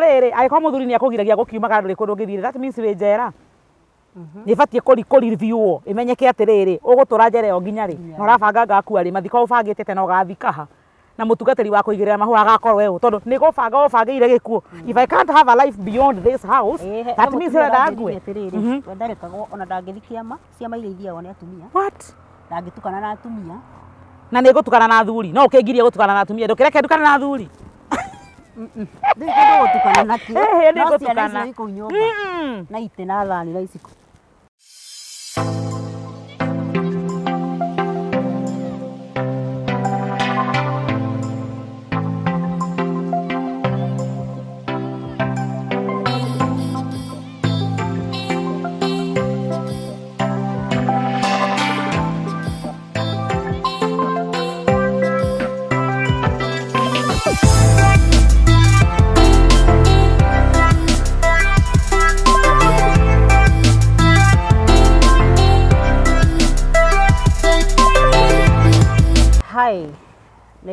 to rä rä angä korwo må thuri nä akå giragia gå kiumaga ndå rä kå ndå ngä thiä wä njera nä batiä kå rivwo å gå tå ra ä yo nginya rä na å rabanga ngakua mathiko na gathikaha na mutugatiri agakorwo eu tondu gikuo if i can't have a life beyond this house that means ira ndangwe mhm. we ndarekagwo ona ndangithi kiama ciama iria ithiagwo ni atumia what ndangitukana na atumia na nigutukana na athuri no ukingirie gutukana na atumia ndukireke ndukana na ndigutukana nakio no na itĩ na thani na iciko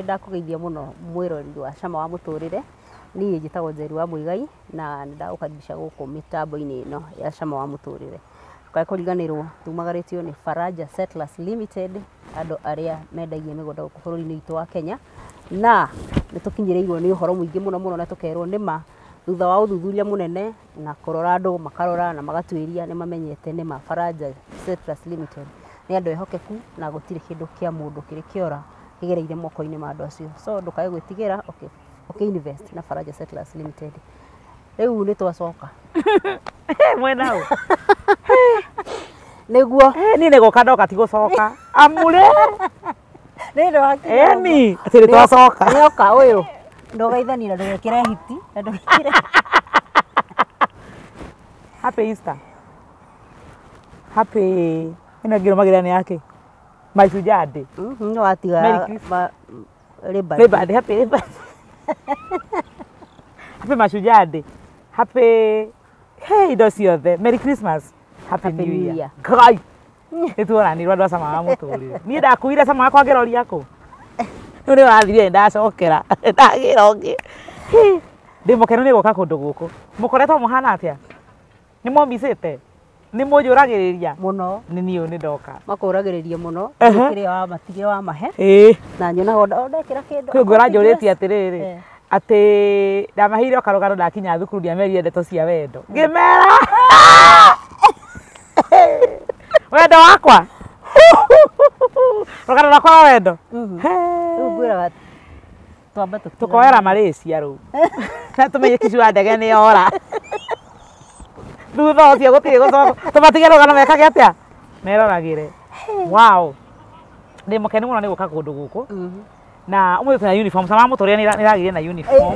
ndakugeithia muno mwiroreri wa cama wa muturire niä njätagwo njeri wa mwigai na nä ndagåkaribisha gå kå mä tambo-inä ä no ya cama wa må tå rä re kaä kå riganä rwo tumagarä tio nä faraja settlers limited andå arä a mendagia mä gånda gå kå bå rå ri-inä witå wa kenya na nä tå kinyä rä irwo nä å horo må ingä må no må no na tå kerwo nä ma thutha wa å thuthuria må nene na kå rora andå makarora na magatuä ria nä mamenyete nä ma faraja settlers limited nä andå ehokeku na gå tirä kä ndå kä a må ndå kä rä kä ora kigereire moko-inä ma andå acio so ndå gwä tigä okay. okay, invest na Faraja Settlers Limited rä u nä twacoka mwena å nä guo ni nä gå ka ndoka tigå coka amurä ni atä nä twacoka nä oka å yå ndågeithani na ndå gekä re hiti na ndå happy Easter happy Ina no magira ni yake mashujaa ndĩ mm-hmm, no atiga happy mashujaa ndĩ happy hey indo ciothe merry christmas happy, happy new year, year. gai tuoranirwo andå acama wa må tå rä niä ndakuire cama wakwa ngä roria kå rä u nä ndacokera ndagä ra å ngä ndä må kenu nä gå ka kå ndå gå kå må koretwo må hana atä a nä mombicä te nä må njå ragä rä ria må no nä niå nä ndoka makå ragä rä ria må no kä rä wa matige wa mahe na nyonaga ra kä ndå kwä ngå ranjå rä tie atä rä rä atä ndamaheire karå ndakinya thukuru merire ndeto cia wendo ngä mera wendo wakwa rå gano rwakwa wa wendo tå koera marä cia rå u na tå menye kicu wa ndege nä ora thutha ũcio gũtirĩ gũcoka tũmatige rũgano mekage atĩa meroragĩre wow ndĩ mũkeni mũno nĩ gũka kũndũ gũkũ mm-hmm. na ũmũthĩ twĩna uniform sama mũtũrĩa nĩ ĩragĩire na uniform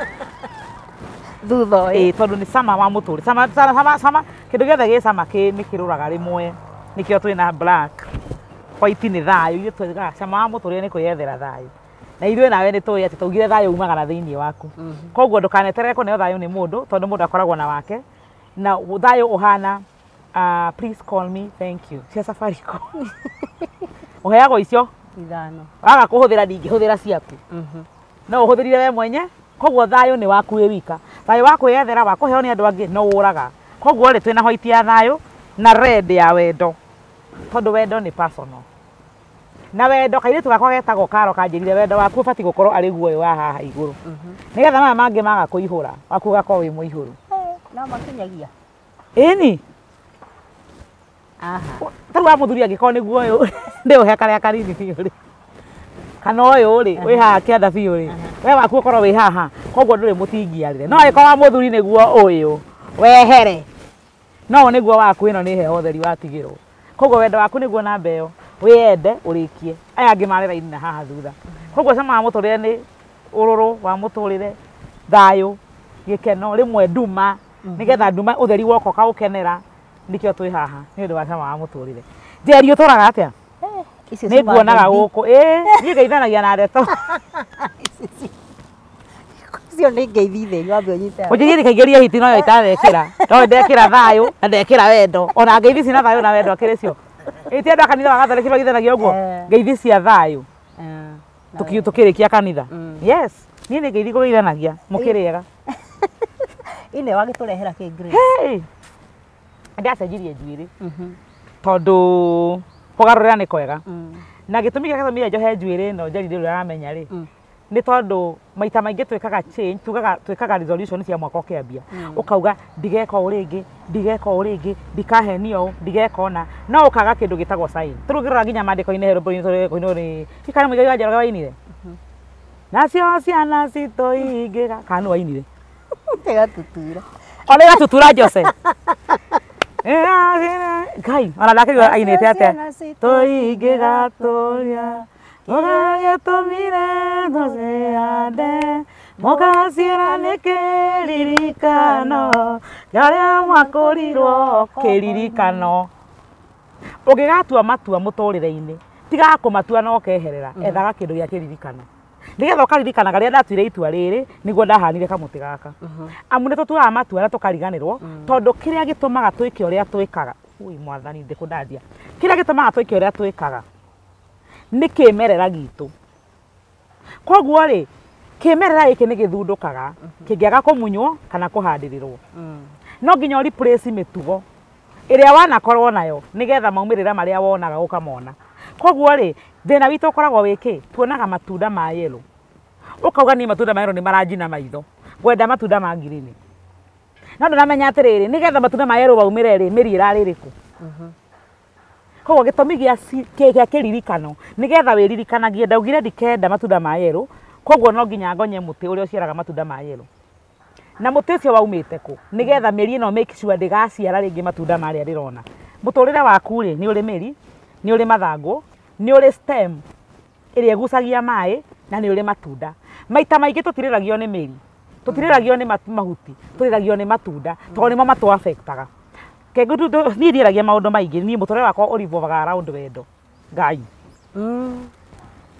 thutha ĩ tondũ ni sama wa mũtũrĩ sama sama sama kĩndũ gĩothe gĩ sama kĩ ni kĩrũraga rĩmwe nĩkĩo twĩna black white nĩ thayũ ithuĩ tũgaga ah, cama wa mũtũrĩre nĩ kwĩyethera thayũ na ithuĩ nawe nä tå ä atä tå thayå umaga na thä iniä waku mm-hmm. koguo ndå kaneterere kå neo thayå nä må ndå tondå må ndå akoragwo na wake na thayå å hana ah, please call me thank you cia safaricom å heagwo icio ithano waga kå hå thä ra ndingä hå thä ra ciaku mm-hmm. no å hå thä rire we mwenye koguo thayå nä waku wä wika thayå wa kwä ethera wa kå heo nä andå angä no å raga koguo rä twä na hoiti ya thayå na red ya wendo tondå wendo nä personal na wendo kairitu gakwa getagwo karo kanjirire wendo waku ubati gukorwo ari guoyo wa haha iguru mhm. ni nigetha maya mangi maga kuihura waku ugakorwo wi muihuru no makinyagia ini tarä u wa må thuri angä korwo nä guo å yå ndä å he karä a kanini biå rä kana å yå rä wä haha kä anda biå rä we waku å korwo wä haha koguo ndå rä må no ä korwo wa må thuri nä guo å wehere no nä guo waku ino no nä heho theri watigä rwo koguo wendo waku ni guo namba ä wiyende urikie aya angi mari raini na haha thutha koguo cama wa muturire ni ururu wa muturire thayu gikeno rimwe nduma mhm. nigetha nduma utheri woko ka ukenera nikio twi haha ni undu wa cama wa muturire njeri uturaga atia eh, nä nguonaga gå kå niä ngeithanagia na ndeto icio nä ngeithi theri wambe ũnyite gå hiti noyo itathekä ra no ndekä ra thayå na ndekä wendo ona ngeithi ci na na wendo akä ä eh, andå a kanitha wa gathoreki magithanagia å guo eh. ngeithi cia thayå eh. tå kä rä kia kanitha mm. niä nä ngeithi gå geithanagia må kä rä ega ine wa tå rehera kä ndacenjirie njuä rä mhm. tondå kå garå rä ra nä kwega mm. na gä tå mi gä gatå mi njohe njuä rä no jari å rä a ramenya rä nä tondå maita maingä twä kaga tugaga twä kaga resolution cia mwaka ambia å kauga ndigeka å rä ngä ndigeka å rä ngä ndikahenia å ndigeka ona no å kaga kä ndå gä tagwo tå rå gä rora nginya mandä koinä inä ikara må igaga njaraga wainire nacio ciana citå ingä ga kana nä wainire gatutura ona igatutura jose ngai ona ndakä ainä te atä tå ingä gatå ria 隣へと未練のせやで mukasirane kiririkano garia å kiririkano gatua matua må muturire-ini tigaga tigakå matua keherera ethaga kä kä ndå gä a ririkano nä getha å karirikanaga rä garia ndatuire itua rä rä nä guo ndahanire kamuti gaka amu tå tuaga matua rä rä a a tå kariganä mm-hmm. tondå kä gä aria tukariganirwo twä kiria gitumaga rä a twikaga ui mwathani ndikundathia å rä a twä kaga nä kä merera gitå koguo rä kä merera gä kä nä gä thundåkaga kä ngä aga kå munywo kana kå handä rä rwo mm. no nginya å mä tugo ä rä a wanakorwo nayo nä getha maumä rä ra marä a wonaga å kamona koguo rä thä na witå å koragwo wä kä tuonaga matunda ma å kauga niä matunda ma nä maranjina maitho gwenda matunda ma ngirini no ndå namenya atä rä rä nä getha matunda ma waumä re rä mä ri ä rarä rä kå mm-hmm koguo gĩtũmi gĩa kĩririkano nĩ getha wĩririkanagie ndaugire ndikenda matunda ma yerũ koguo no nginya ngonye mũtĩ ũrĩa ũciaraga matunda ma yerũ na mũtĩ ũcio waumĩte kũ nĩ getha mĩri no make sure ndĩgaciara rĩngĩ matunda marĩa ndĩrona mũtũrĩre waku rĩ nĩ ũrĩ mĩri nĩ ũrĩ mathangũ nĩ ũrĩ stem ĩrĩa ĩgucagia maĩ na nĩ ũrĩ matunda maita maingĩ tũtirĩragio nĩ mĩri tũtirĩragio nĩ mahuti tũrĩragio nĩ matunda tondũ nĩmo matũ affectaga kengu tu ni ndi ragia maundu maingi ni mutore wako urivovaga around wendo ngai mm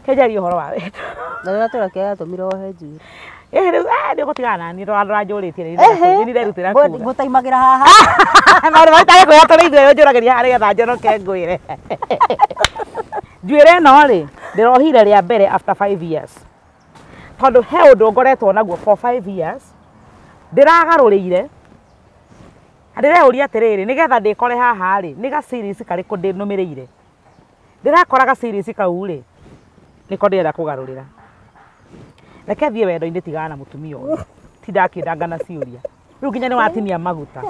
kenjari uhoro wa wendo na rä rä a tå reke yatå mire ohe njui nä å gå tigana nä rå ranjå rä tie nirerutä ra gå taimagä ra haha maå ndå maitagä kwä ra tå rä iguä njå ragä ria harä getha njonoke ngwä re njuä re no rä ndä rohire rä a mbere tondå he å ndå ngoretwo naguo ndä ragarå rä ire ndireũria atirĩrĩ nĩgetha ndĩkore haha rĩ nĩ ga series karĩkũ ndĩnũmĩrĩire ndĩrakora ga series kau rĩ nĩko ndĩrenda kũgarũrĩra reke thiĩ wendo-inĩ tigana na mũtumia ũyũ ti ndakĩndangana ciũria rĩu nginya nĩ watinia maguta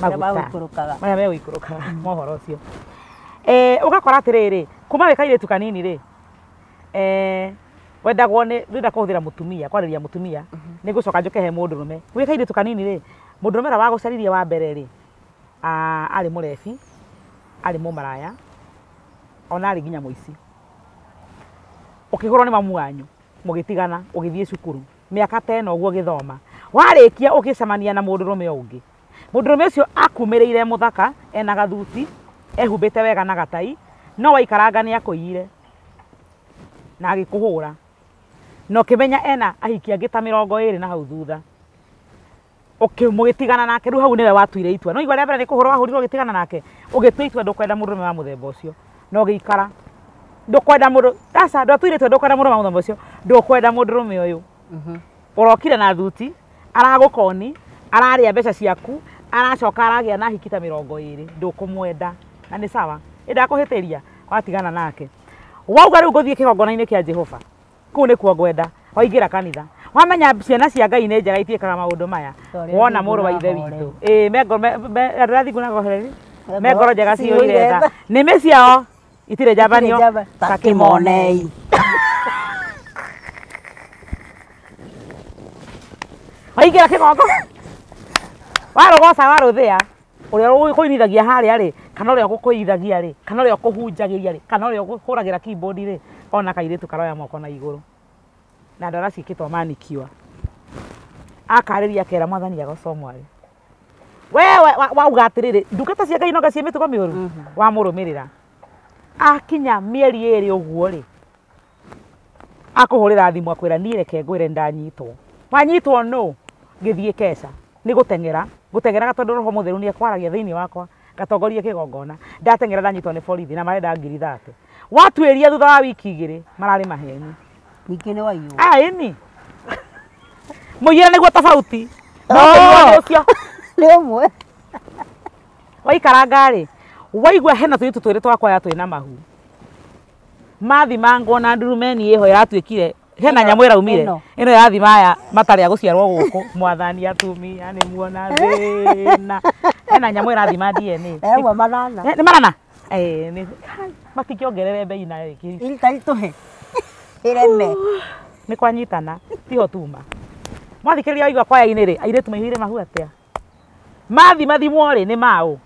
maguta maya megũikũrũkaga mohoro ũcio ũgakora atĩrĩrĩ kuma wĩ kairĩtu kanini rĩ wendagwo nĩ ndĩrenda kũhũthĩra mũtumia kwarĩria mũtumia mhm. nĩ ngũcoka njũke he mũndũrũme wĩ kairĩtu kanini rĩ mudurumira wagå gucaririe wa mbere ri ari arä ari maraya ona ari nginya muici ukigurwo ni mamu wanyu mugitigana ugithie cukuru miaka warä kia githoma warikia cemania na cio ungi rä ucio må muthaka ena gathuti te wega na gatai no waikaranga ni akuire na å no kimenya ena ahiki angi ta mirongo iri na hau thutha mugitigana nake riu hau niwe watuire itua no igwa rĩa mbere nä kå hå rwo wahå rirwo nake ũgĩtua itua ndũkwenda må rũme wa må themba ũcio no gä ikara ndũkwenda må ndå ndatuire itua ndũkwenda må rũme wa må themba ũcio ndũkwenda må ndũrũme ũyũ mhm. ũrokire na thuti aragå koni ararĩa mbeca ciaku aracoka aragĩa na hiki ta mĩrongo ĩrĩ ndũkũmwenda na nĩ sawa ĩndakũhĩtĩria watigana nake wauga rĩu ngũthiĩ kĩgongona-inĩ kĩa jehova kũu nĩkuo ngwenda waingĩra kanitha wamenya ciana cia ngai nä njega itiä kaga maå ndå maya wona må rå wa ithe witå ndathi mengoro njega ciå iretha nä mä ciao itirä njambanio ta kä monei waingä ra kä gongo warogoca warå thä a å rä a kå inithagia harä a rä kana å rä a gå kå ithagia rä kana å rä a å kå hunjagä ria rä kana å rä a å hå ragä ra ona kairä tu karoya moko na igå rå na ndora ciikitwo manikiwa akariria akera mwathani agocomwa ri we wauga atiriri ndungata cia ngai noga cia mitugo miuru mhm. wamurumirira akinya mieri iri uguo ri akuhurira thimu akwira nie reke ngwire ndanyitwo wanyitwo no ngithie keca ni gutengera gutengeraga tondu roho mutheru ni akwaragia thiini wakwa gatongoria kigongona ndatengera ndanyitwo ni borithi na marenda ngiri thate watwĩria thutha wa wiki igĩrĩ mararĩ maheni ningä nä waiyå aäni ah, yaani? må ire nä guo tofauti cio nä å mwe waikaranga waigua hena tå itå twä rä twakwa twä na mahu mathima ngona ndurumeni ä ho ä ratuä kire hena nyamå ä raumire ä no irathimaya matarä a gå ciarwo gå kå mwathani atumia nä muona thä na hena nyamå ä rathima nä eh, marana eh, eh, matingä ongerere mbei na rä he ireme ni kwanyitana tiho tuma mwathikä rä ria aigua kwaya-inä rä airä tu maihå mahu atä a mathi mathimwo ri ni mau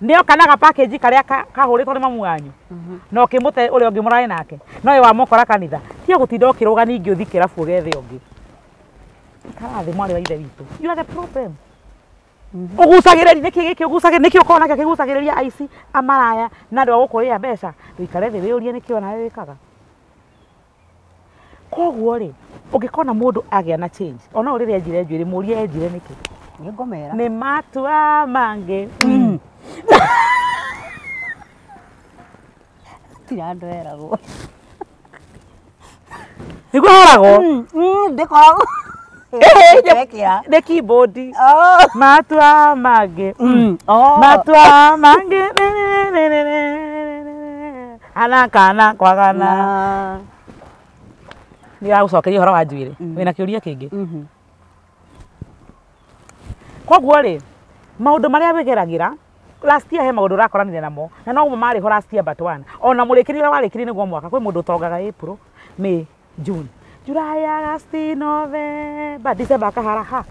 ni okanaga package karä a kahå rä two nä mamu wanyu mhm. na å kä må te å rä a å kanitha tia gå tinda å kä rå ga ningä å thi kä rabu wa ithe witå you are the problem nä niki giki kä niki gucagä nä kä å aici amaraya na andå a gå kå rä a mbeca rå ikare thä wä ona wä koguo rä ũngĩkona mũndũ agĩa na change ona rä rä enjire njuä rä må ria enjire nä kä nä ngomera nä matua mangä mm. mm. tira andå eragwo nä guo heragwo mm, ndä koragwo nä keyboard matua mangä matua mangä anakana kwagana nä å ragå horo wa njuä rä mhm. wä na kä å ria kä ngä mhm. koguo rä maå ndå marä a wä ra lastia he maundu rakoranire namo na no mo mari ho lastia but one ona murikiri ra warikiri niguo mwaka kwi mundu tongaga April May June July August November December kahara ha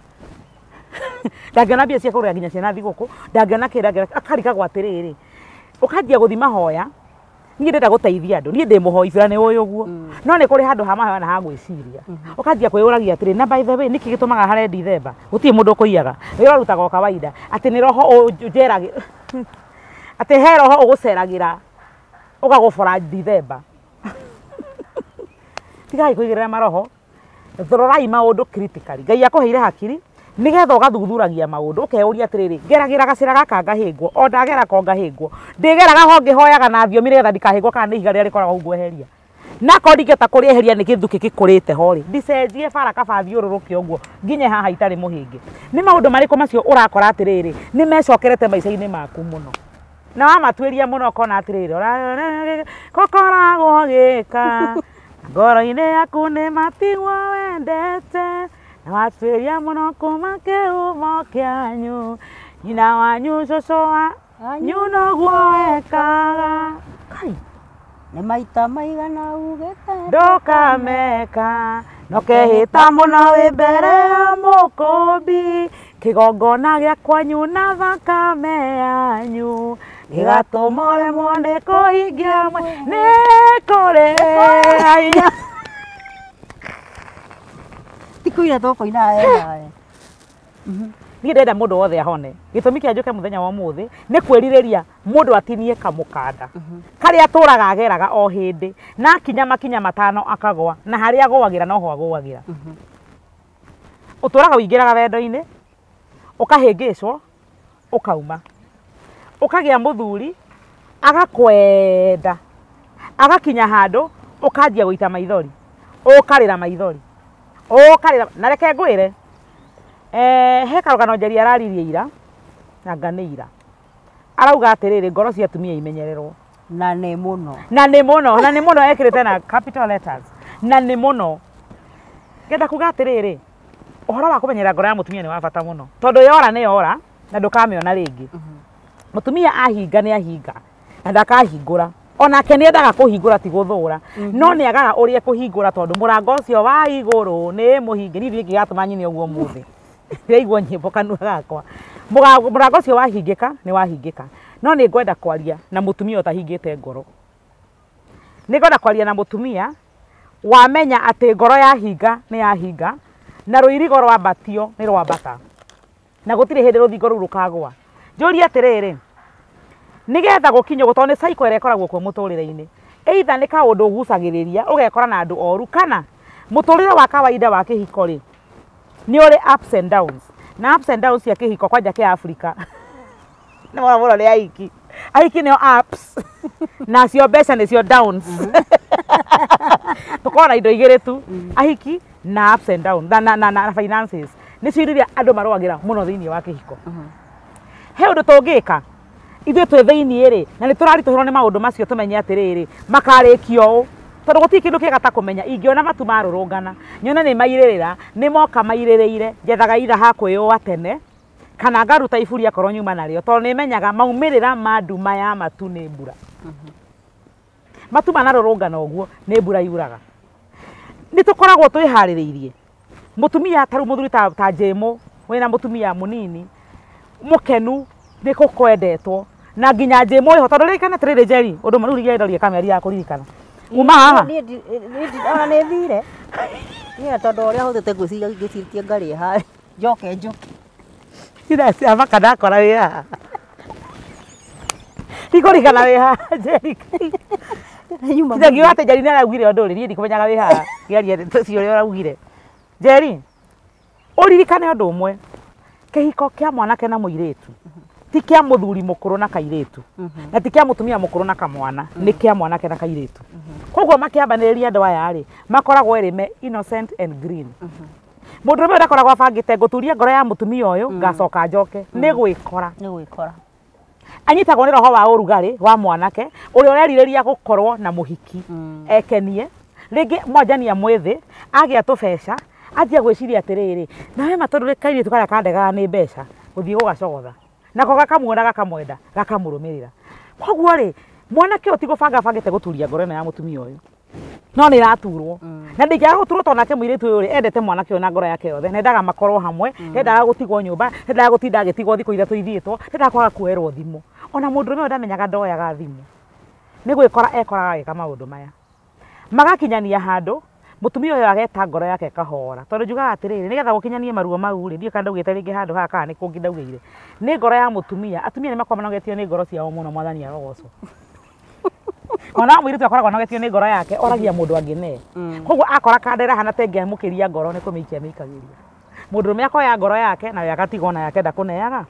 ndangĩona mbia cia kũgũrĩra nginya ciana thigũkũ ndangĩona kĩrĩa akarikagwo atĩrĩrĩ ũkanjia gũthiĩ mahoya niä ndenda gå teithia andå niä ndä må hoi nä å yå guo mm. no nä kå rä handå ha mahana ha ciria å mm-hmm. kanjia kwä å ragia atä rä na by the way nä kä gä tå maga harä ndithemba gå tiä må ndå å kå iaga wä ra rutaga o kawaida atä nä roho njeragä atä he roho å gå ceragä ra å gagå bora dithemba tigagä kå igä rä ra maroho rorai maå ndå ngai akå heire hakiri nigetha ugathuthuragia maundu ukeuria atiriri ngeragira gacira gaka ngahingwo o ndagera ko ngahingwo ndigeraga ho ngihoyaga na thiomi nigetha ndikahingwo kana nä ihiga rä rä koragwo hau ngweheria nako ndingeta kå rä eheria nä gä thukä gä kå rä te ho rä ndicenjie bara kabathiå rå rå kä å guo nginye haha itarä må hä ngä nä maå ndå marä kå macio å rakora atä rä rä nä mecokerete maica-inä maku må no na wamatuä ria må no ũkona atä rä rä gå koragwo gä ka ngoro-inä yaku nä matigwo wendete watwĩria mũno kuma kĩhumo kĩanyu nyina wanyu cũcũ wanyu noguo wekaga nĩ maita maigana ugĩte ndũkameka no kehĩta mũno wĩ mbere ya mũkũmbi kĩgongona gĩa kwanyu na thakame yanyu gĩgatũma ũremwo nĩ kũhingia nĩ kũrĩ ainya kwira thoko inaenda mhm. niä ndenda må ndå wothe ahone gä tå mi kä anjå muthenya wa må thä nä kwä ria må ndå atinie kamukanda mhm. karä a raga ageraga o hä ndä na kinya makinya matano akagwa na harä a no ra uturaga mhm. wingiraga ra å tå raga å ingä raga wendo-inä å kahä ngä cwo å kauma å kagä a må thuri agakwenda agakinya handå å kanjia gå ita maithori å karä ra maithori ukarira na reke ngwire eh he karugano njeri araririe ira na nganiira arauga atiriri ngoro cia atumia imenyererwo na nä muno na nä må na nä må no ekä rä te na capital letters na nä må no ngenda kuga atä rä rä å horo wa kå menyerera ngoro ya mutumia ni nä wa bata må no tondå yora nä yora na ndå kamä ona rä ngä må mhm. tumia ahinga nä ahinga na ndakahingå ra onake nä endaga kå hingå ra tigå thå ra mhm. no nä agaga å rä a kå hingå ra tondå må rango å cio wa igå rå nä må hinge nirä ngä gatå ma nyine å guo må thä ndäraigua nyämbo kanua gakwa må rango å cio wahingä ka nä wahingä ka no nä ngwenda kwaria na må tumia å tahingä te ngoro nä ngwenda kwaria na må tumia wamenya atä ngoro yahinga nä yahinga na rå irigo rwambatio nä rwambata na gå tirä hä ndä rå thingo rå u rå kagwa njå ria atä rä rä nigetha gukinyo gutoni cycle ira ikoragwo kuo muturire-ini eitha nä kaå gucagiriria ugekora na andu oru kana muturire wa kawaida wa kihiko ri ni uri ups and downs na ups and downs ya kihiko kwa jake Afrika ni mora mora ri aiki aiki ni ups na sio besa ni sio downs tukora na indo igä tu aiki na ups and downs na, na, na, na finances ni sio indo andu marwagira muno thini wa kihiko uh-huh. he undu tungika tå ngä ithuä twä thä iniä rä na nä tå raritå hä rwo nä maå ndå macio tå menye atä rä rä makarä kia å tondå gå tirä kä ndå kä gata kå menya ingä ona matu marå rå ngana nyone nä mairä rä ra nä moka mairä rä ire njethaga ira hakwä yå a tene kana ngaruta iburi akorwo nyuma narä o tondå nä menyaga maumä rä ra ma nduma ya matu nä mbura mhm. matu mana rå rå ngana å guo nä mbura yuraga nä tå koragwo twä harä rä irie må tumia tarä u må thuri ta njä må wä na må tumia må nini må kenu nä gå kwendetwo na nginya njä må ho tondå rä rä atä rä rä njeri å ndå ma rä u rigendoria ya kå ririkana uma haha ona nä thire niä tondå å rä a hå thä te ngwä ciria ngä cirie ngarä ha njoke njå iraciamaka ndakora wä haha ikå rikana wä haha njeringiå atä njeri nä araugire å ndå rä niä ndikå wä haha gäarie cio rä a å raugire njeri å ririkane å ndå å mwe kä hiko kä a mwanake na må irä tu ti kä a må thuri må kå rå na kairä mhm. na ti kä a må tumia må kå rå na kamwana nä kä a mwanake na kairä tu mhm. koguo makä ambanä rä ria andå aya rä makoragwo rä me innocent and green må ndå rå me å ndakoragwo abangä te ngå turia ngoro ya må tumia å yå mhm. ngacoka njoke nä gwä kora anyitagwo nä roho wa å rugarä wa mwanake å rä a å rerirä ria gå korwo na må hiki mm. ekenie rä ngä mwanjania mwä thä agä a tå mbeca anjia gwä ciria atä rä rä nawe matondå rä kairä tu karä a kandegaga nä mbeca gå thiä gå gacogotha nako gakamuona gakamwenda gakamurumirira koguo ri mwanake uyo tigubanga bangite guturia ngoro ya mutumia uyu no ni raturwo mm. na ndä ngä aga gå turwo tonake må irä tu å endete mwanake å na ngoro yake yothe nendaga makorwo hamwe mm. nendaga gå tigwo nyå mba nendaga gå tinda agä tigwo thikå iria tå ithiä two nendaga kwaga kuoerwo thimå ona mundu ndå rå me å ndamenyaga ndoyaga thimå nä gwä kora ekoraga agä ka maya magakinyania handu mutumia uyu ageta ngoro yake kahora tondu njugaga atiriri nigetha gukinyanie maruo mau ri thie kanda ugite ringi handu haka ni nä kå ni ngoro ya mutumia atumia ni makoragwo manogetio ni ngoro ciao må mwathani arogocwo ona må irä akoragwo nogetio ni ngoro yake oragia mundu mm. ndå angä nee mm. koguo akora kandera hana tenge kä ngoro ni kumikia mikagiria mundu mä me akoya ngoro yake na agatigwo yake akenda kå neaga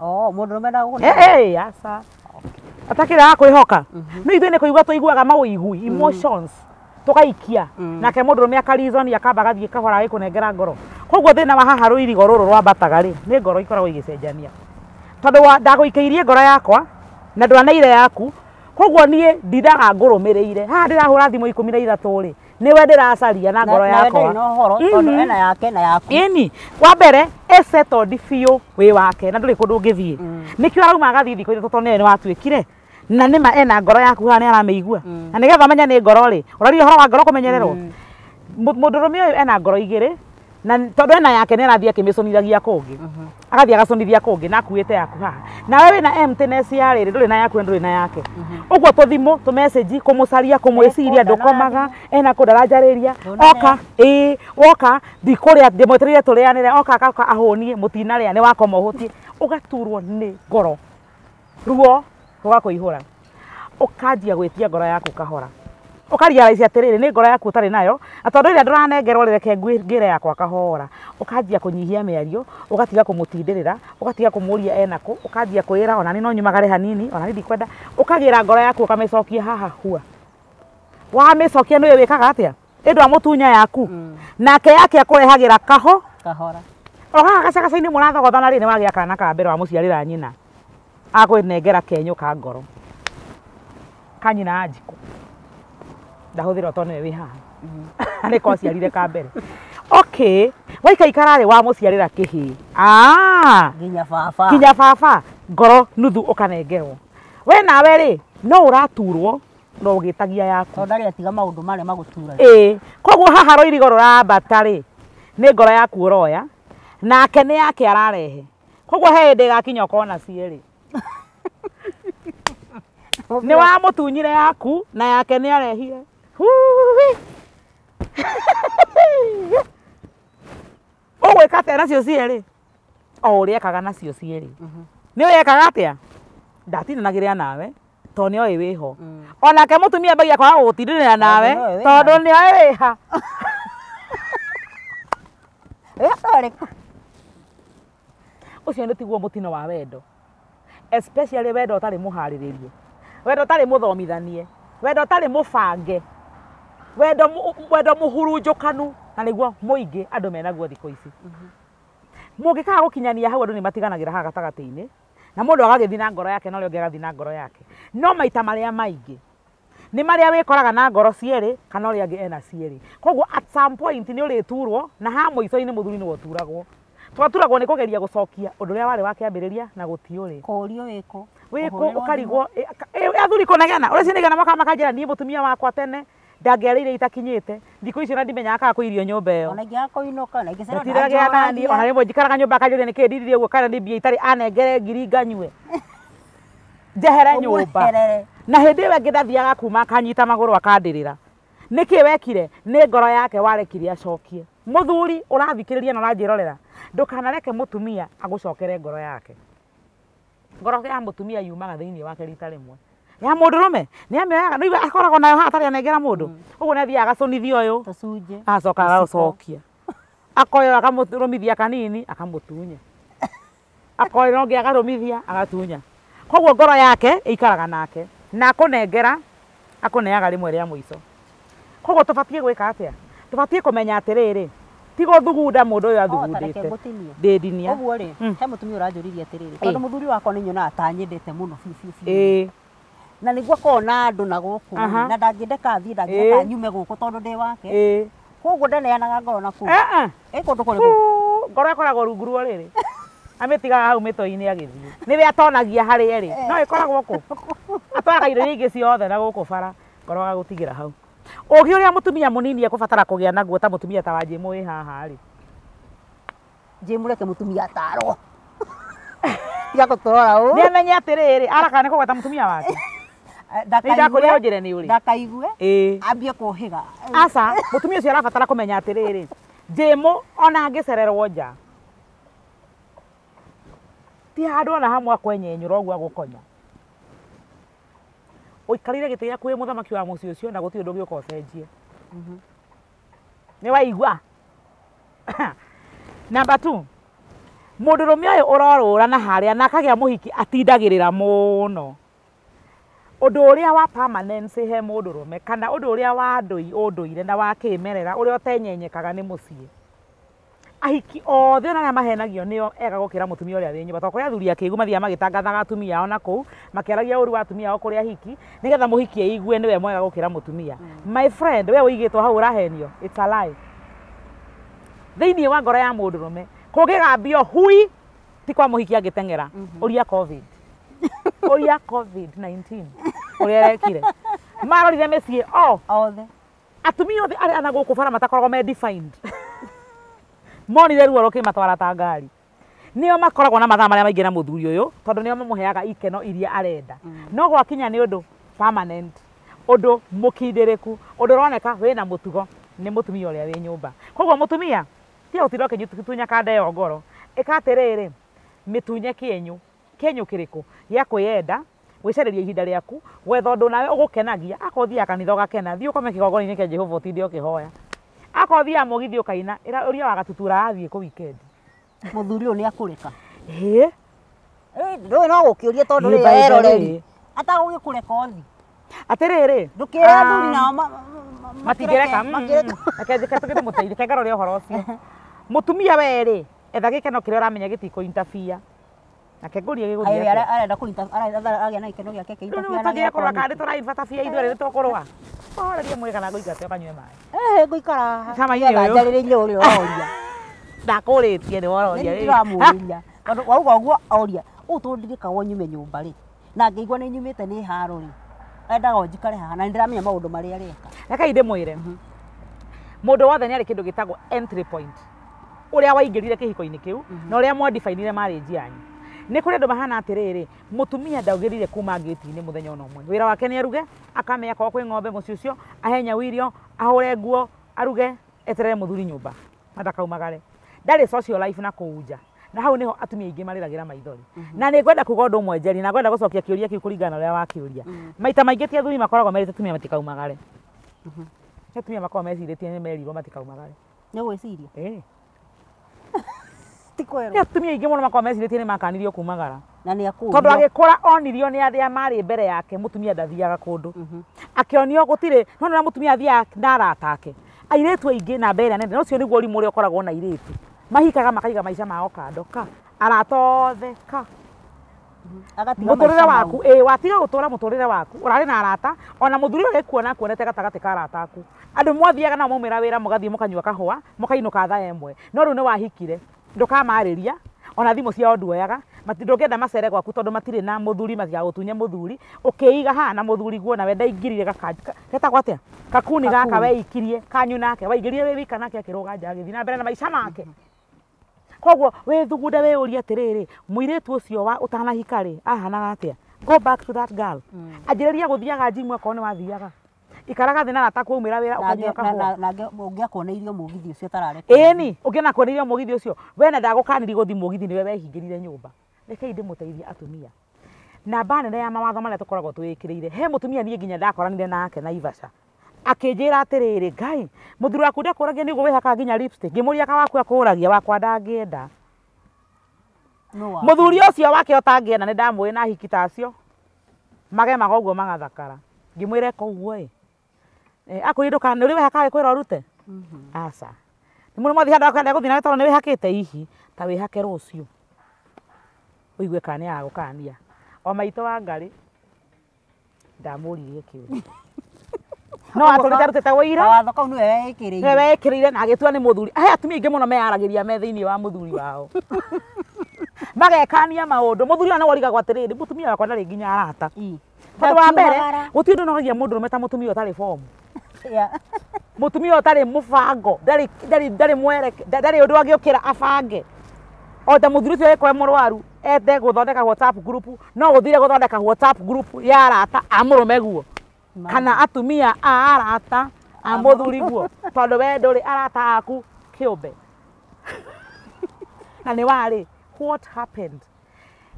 må ndå rå me ndagå atakä rä akwä hoka mhm. no ithuä nä kå igua tå iguaga maå igui mm tugaikia mm. nake mundu ndå rå mä akarizoni akamba gathiä kahora gikunengera ngoro koguo thina wa haha rå goro rå rå rwambataga ni ngoro ikoragwo igä tondu wa ndagå ikeirie ngoro yakwa na ndwaneire yaku koguo niä ndiraga ngå rå mä rä ire haha ndä rahå ra thimå ikå mi na ithatå rä nä tondu ena yake na yaku ini wa mbere ecetodi biå wä wake na ndå rä kå ndå å ngä thiä mm. nä kä o arauma agathiä thikå ithatå tondå nä we na nä ma ena ngoro yaku kana nä aramä mm. na nä getha menya nä ngoro rä å rari å horo wa ngoro kå menyererwo må mm. ndå rå mä å yå ena ngoro igä rä na tondå ena yake nä arathiä akä mä conithagia kå ngä agathiä agaconithia kå ngä na akuä te yaku haha nawe wä na emptiness ya rä rä ndå rä na yaku na ndå rä na yake å uh-huh. guo tå thimå tå message kå må caria kå mwä ciria ndå komaga ena kå ndaranjarä ria oka ä woka ndikå rä a ndä mwetereire tå rä anä re oka agaka ahå nie må tinarä a nä wakoma å hå tie å gaturwo nä ngoro ruo gũgakũihũra ũkanjia gwĩtia ngoro yaku kahora ũkariaraici atĩrĩrĩ nĩ ngoro yaku ũtarĩ nayo na tondũ ĩrĩa ndũranengerwo rĩreke ngĩre yakwa kahora ũkanjia kũnyihia mĩario ũgatiga kũmũtindĩrĩra ũgatiga kũmũria ena kũ ũkanjia kwĩra onani no nyumagare hanini onani ndikwenda ũkagĩra ngoro yaku ũkamĩcokia haha hua wamĩcokia nĩwe wĩkaga atĩa ĩndwa mũtunya yaku mm. nake yake akũrehagĩra kaho kahora o gaka gacagacainĩ mũrathogothana rĩ nĩ wagĩa kana ka mbere wa mũciarĩra nyina Agwinengera na-egera ka enyo ka agọrọ ka anyị na-ajikọ ndahũthĩra ũtɔ nĩwe wĩ haha mm-hmm. arĩ ka ũciarire ka mbere okay waikaikara rĩ wa mũciarĩra kĩhĩ ah! nginya baba ngoro nuthu ũkanengerwo we nawe rĩ no ũraturwo no ũgĩtagia yaku ndarĩ atiga maũndũ marĩa magũtura ĩĩ koguo haha rũirigo rũrambata rĩ nĩ ngoro yaku ũroya nake nĩ yake ararehe koguo he hĩndĩ ĩgakinya ũkona nä wamå yaku na yake nä arehire å gwä ka atä nacio cierä o å rä ekaga nacio cierä mm-hmm. nä wä ekaga atä a ndatinanagä rä a nawe to nä oä wä ho mm. onake må tumia mbagia kwaga gå gå tindä rä ra nawe tondå nä oä wä ha å cio nä tiguo må tino wa wendo especially wendo ũtarĩ muharirie wendo ũtarĩ muthomithanie wendo ũtarĩ mubange wendo wendo mũhurunjũkanu na nĩguo mũingĩ andũ menaguo thikũ ici mm-hmm. mũngĩkaga gũkinyania hau andũ nĩ matiganagĩra haha gatagatĩ-inĩ na mũndũ agagĩthiĩ na ngoro yake na ũrĩa ũngĩ agathiĩ na ngoro yake no maita maria maingi ni maria wikoraga na ngoro cieri kana ũrĩa angĩ ena cieri koguo at some point nĩ ũrĩturwo na ha mũico muthuri ni nĩwe ũturagwo twaturagwo nä kå geria gå cokia å ndå å rä a warä wakä ambä rä ria na gå tiå rä kårio wä kå wä kå å karigwo athuri kå negena å rä cio negena makaba makanjä ra niä må tumia wakwa tene ndangäarä ire itakinyä te thikå icio na ndimenyaga kaa kå irio nyå mba ä yo tiragä ona rä mwe njikaraga nyå mba akanjä ria nä kä ndiririe guo kana nä mbia itarä anengere ngiri nganyue njehere nyå mba na hä ndä ä we ngä ndathiaga kuma kanyita magå rå akandä rä ra nä kä wekire nä ngoro yake warekire acokie muthuri urathikiriria na uranjirorera ndukanareke mutumia agucokere ngoro yake ngoro ya mutumia yumaga thiini wake rita rimwe ya mundu rume ni amioyaga no akoragwo nayo haha tari anengera mundu uguo mm. ni athiaga agacunithia uyu agacoka agacokia akoyo akamurumithia kanini akamutunya akoyo no ngi agarumithia agatunya koguo ngoro yake ikaraga nake na akunengera akuneaga rimwe ria muico koguo tubatie gwika atia tubatie kumenya atiriri tiga thuguda mundu uyu athugundite ndidinia uguo ri hmm. he mutumia uranjuririe atiriri tondu muthuri wakwa ni nyonaga ta nyendete muno biu biu biu na niguo akoragwo na andu na guku na ndangiendeka thii ndangienda nyume guku tondu ndi wake koguo ndaneanaga ngoro na kuu ä kå ndå rä ngoro ĩkoragwo rungu ruo rĩrĩ amĩtigaga hau mĩtwe-inĩ agĩthiĩ atonagia harĩa rĩ no ĩkoragwo kũ atwaraga indo iria ciothe na gũkũ bara ngoro agagũtigĩra hau ugi uria mutumia munini akubatara kugia naguo ta mutumia ta wanjimu i haha ri reke mutumia taro tiga gutora u amenye atiriri araka ni kugweta mutumia wake ndakuria unjire ni uri ndakaigue ambie kuhiga asa mutumia ucio arabatara kumenya atiriri jimu ona angicererwo nja ti handu ona hamwe akwenyenyura uguo agukonya ikarire gite yaku wi muthamaki wa muci ucio na gutire ndugi ukocenjie mhm. ni waigua namba 2 mudurumi uyu urorora na haria na akagia muhiki atindagirira muno undu uria wa permanence he mudurume kana undu uria wa ndui unduire na wa kimerera uria utenyenyekaga ni mucii ahiki othe ona arĩa mahenagio nĩo ega gũkĩra mũtumia ũrĩa wĩ nyũmba tondũ kũrĩ athuri akĩigu mathiaga magĩtangathaga atumia ao na kũu makĩaragia ũru wa atumia ao kũrĩ ahiki nĩgetha mũhiki eigue nĩwe mwega gũkĩra mũtumia mm. my friend we ũigĩtwo hau ũrahenio it's a lie thĩiniĩ wa ngoro ya mũndũ rũme kũngĩgambio hui ti kwa mũhiki angĩteng'era mm-hmm. ũria covid ũria covid 19 ũrĩa ĩrekire marorire mĩciĩ o oh! othe atumia othe arĩa na bara matakoragwo me defined monire ruo rukä matwarata ngari nio makoragwo na mathaa maria maingä na må thuri å yå tondå nio mamå ikeno iria arenda mm. no gwakinya nä å ndå permanent å ndå må kindärä å ndå roneka wä na må tugo nä må tumia å rä a wä nyå mba koguo må tia å tinda å kä tunya kanda yo ngoro ä ka atä rä rä mä tunye kä nyå kä nyå kä rä kå gä a kwä yenda gwicereria ihinda rĩaku gwetha ũndũ nawe ũgũkenagia akothia kanitha ũgakena thiĩ ũkome kĩgongona-inĩ kĩa jehova ũtinde ũkĩhoya akothia mugithi ukaina ira uria tutura athie ku weekend muthuri uyu ni akureka ä ndå no gå kä å rie tondå rä eroreri atagå gä kå reka othi atä rä rä ndå kä ah, ra thuri nao matingäreka tå må mm, teithä kengarå rä a å horo å cio må tumia werä etha gä keno kä rä a å ramenya gä tikå nake ngå arenda kå agä na gä keno gä ake kä itåtagä kå rora kana nä rä mwä kana ngå kanyue maä ngå ikara rä nyå rä roria ndakå rä tie nä wororia ndäramå ria tondå wauga å guo oria å tå ndirikagwo nyume nyå mba rä na ngä igua nä nyumä te nä haro rä endaga njikare haha na nä maå ndå marä a ndä mwä re må ndå wothe nä arä kä ndå gä tagwo å rä a waingä rire kä hiko-inä kä u mhm. na å rä a mwandibainire marä nä kå rä andå mahana atä rä rä må tumia ndaugä rire kuma ngäti-inä må thenya ona mwe wä ra wake nä aruge akamenya korwo kwä ng'ombe må ciä å cio ahenya wirio ahå re nguo aruge eterere må thuri nyå mba na ndakaumagare ndarä social life na kå nja na hau niho atumia aingä marä ragä ra maithori mhm. na nä ngwenda kuga å ndå mwe njeri na ngwenda gå cokia kä å ria kä u kå ringana na å rä a wakä å ria mhm. maita maingä ti athuri makoragwo merä te atumia matikaumagare mhm. atumia makoragwo mecirä tie nä merirwo matikaumagare nä gwä ciria eh. ti kweru nä atumia aingä må no makorwo mecirä makanirio kumagara na nä akå tondå agä onirio nä arä a mbere yake må tumia ndathiaga kå ndå mhm. no na arata ake airä tu aingä namba ä rä a nene no cio nä guo rimå rä a å na airä mahikaga makaiga maica mao kando ka ka må mhm. waku ä watiga gå tå waku å na arata ona må thuri kuona kuonete gatagatä ka arata aku andå mwathiaga nao maumä ra wä ra må gathiä thaa ä no rä u nä wahikire ndukamaarĩria ona thimå ciao nduoyaga ndångäenda macere gwaku tondå matirä na må thuri gutunya må thuri å kä iga haha na må ingirire gaka nawe ndaingä kakuni gaka weikirie kanyu nake waingä ingirie we wika nake akä rå ganja na mbere na maica make koguo wä thugunde we uri atiriri atä ucio wa å tanahika rä ahanaga go back to that girl mm. ajireria guthiaga rä ria gå thiaga wathiaga ikaraga thina na ratakwo umira wira wä ra na kanyua kahå å irio mugithi ucio å cio tararä ni å ngä irio mugithi ucio we na ndagå kaniri guthi mugithi må githi nä we wehingä rire nyå mba rekei ndä må teithie atumia namba nene ya mawatho mare a tuikirire he mutumia nie niä nginya ndakoranire nake na akä ra atiriri rä rä ngai må thuri waku ndä akå ragia nä guo wä nginya ngä må ka waku akuragia wakwa ndangä muthuri ucio wake otangä ni ndamwina ndamwä na hiki magemaga å magathakara ngimwire mwä ra eh akwirä ka nä å rä we kwä ra å rute aca nä må rä mothiä handå akwenda gå thiä nawe tondå nä wä hakä te ihi ta wä hake rå ciå å igue kana nä yagå kania o maitå wa ngarä ndamå ririe kä å no atå rä te rutete gå irawatho kau nä we wekä rä na agä tua nä må thuri he atumia aingä må no meyaragä me thä iniä wa må thuri wao magekania maå ndå må thuri ona warigagwo atä rä rä må tumia wakwa narä nginya arata tondå wa mbere gå tiå ndå nogagia må ndå rå me ta må tumia å tarä bomu må tumia yeah mutumia utari mubango ndari å ndå mwereke å kä ra abange o ta muthuri ucio ekwe murwaru ete guthondeka whatsapp group no guthire guthondeka whatsapp group ya arata amå rå meguo kana atumia a arata a muthuri guo tondu we nduri arata aku kä å mbe na ni wari what happened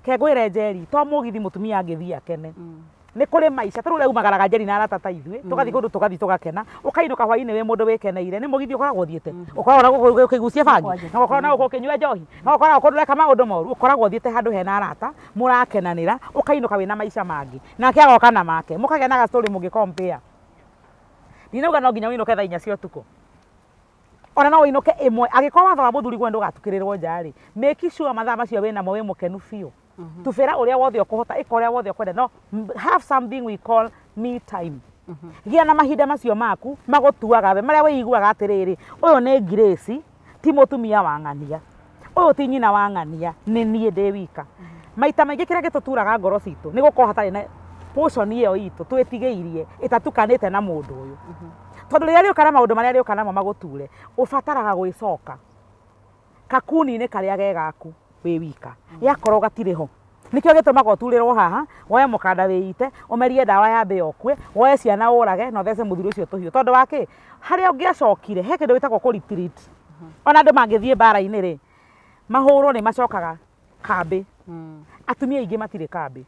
kegwire njeri to mugithi mutumia angithia kene mm ni kuri maisha maica tarä u jeri na arata ta ithuä mm. tå gathi kå ndå tå gathi tå gakena å kainå ka hwainä wä må ndå wä keneire nä må githi å koragwo mm. bangi na å koragwo na gå kå nyua na å koragwo kå reka maundu moru å koragwo handu thiä te handå hena arata må rakenanä ra å kainå ka na maica goka na make må kagä naga må ngä kompia ndinauga no nginya wino ketha ke tha inya cia å ona no wino ke ä mwe agä muthuri watho gatukirirwo må thuri gwe ndå gatukä rä rwo njarä mä ki mathaa macio wä namo wä må kenu tubira uria wothe ukuhota ika uria wothe ukwenda no have something we call me time mm-hmm. gia na mahinda macio maku magutuaga we maria wiiguaga atiriri uyu ni grace ti må tumia wa ng'ania å yå ti nyina wa ng'ania ni nie ndi wika mm-hmm. maita maingä kä rä a gä tå turaga ngoro citå nä gå korwo hatarä na ä yo itå twä tigä irie ä tatukanä te na må ndå å yå mm-hmm. tondå rä rä a rä å kana maå ndå marä a rä å kanamo magå ture å bataraga gwä coka kakuni-inä karä a gegaku wä wika å gatirä ho å turä rwo haha woe mukanda wiite umerie dawa yambe yokwe woe ciana urage na hiå tondå ucio harä a waki ngä acokire he kindu tagwo kå ona mangä mangithie mbara-ini ri rwo ni macokaga kambä mm. atumia aingä matire kambä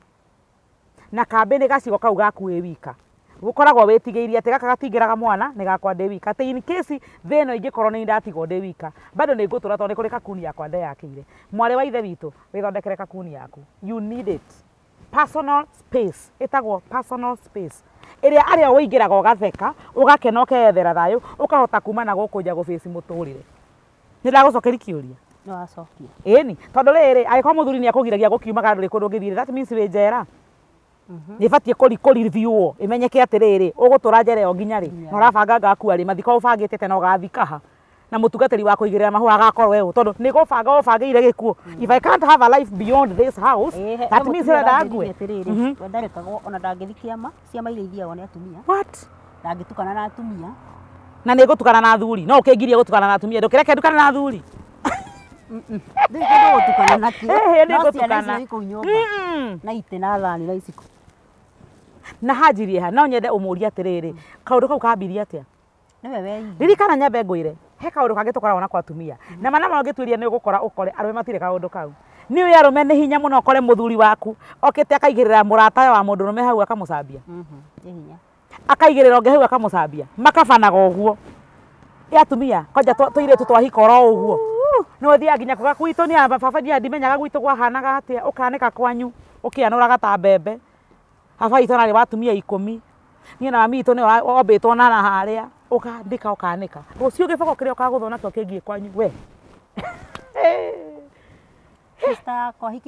na kambä ni gacigo kau gaku wä wika gukoragwo witigiirie ati gaka gatingiraga mwana ni gakwa ndi wika ati in case thino ingikorwo ni ndatigwo ndi wika bado ni ngutura tondu ni kuri kakuni yakwa ndeyakire mwari wa ithe witu withondekere kakuni yaku you need it personal space itagwo personal space iria aria uingiraga ugatheka ugakena ukeyethera thayu ukahota kuma na guku nja gubici muturire ni ndagucokeria kiuria ni wacokia ĩni tondũ rĩrĩ angĩkorwo mũthuri nĩ akũgiragia gũkiumaga ndũrĩ kũndũ ũngĩthiĩ that means wĩ njera Mhm. nä batiä kå rikå ä menyeke atä rä rä å gå tå ra njere o nginya rä na å rabanga ngakua rä mathika å bangä te na å gathikaha na må wako ri wa kå igä rä ra mahå ubangiire gikuo if i can't have a life beyond this house that means ira ndangwe mhm. ndarekagwo ona ndangithi kiama ciama iria ithiagwo atumia what na atumia na ni gutukana na no ukingirie gutukana na atumia ndukana na athuri ndikenda gutukana nakio no ciana na ite na thani na iciko na hanjirie ha no nyende umurie atiriri kaundu kau kambirie atia niwe wei ririkana nyambe ngwire he kaundu kangi tukora ona kwa tumia na mana mangä twä ni gukora ukore gå matire å kau ni å arå ni hinya muno ukore muthuri waku okite akaigirira murata wa mundu rume hau akamå cambia mhm, akaigä rä ra å ngä hau akamå cambia makabanaga å guo ä atumia kwanja tå irä tå twahikoro å guo nä å thiaga nginya kwä gwitå nä baba ndimenyaga gwitå gwahanaga atä a å kwanyu å kä ta mbembe aba itå narä watumia ikå mi niä na mami itå nä ombä two nana harä a å kandä ka å kanä ka rå ciå gä boko kä rä a å kagå thwo nakio kä ngiä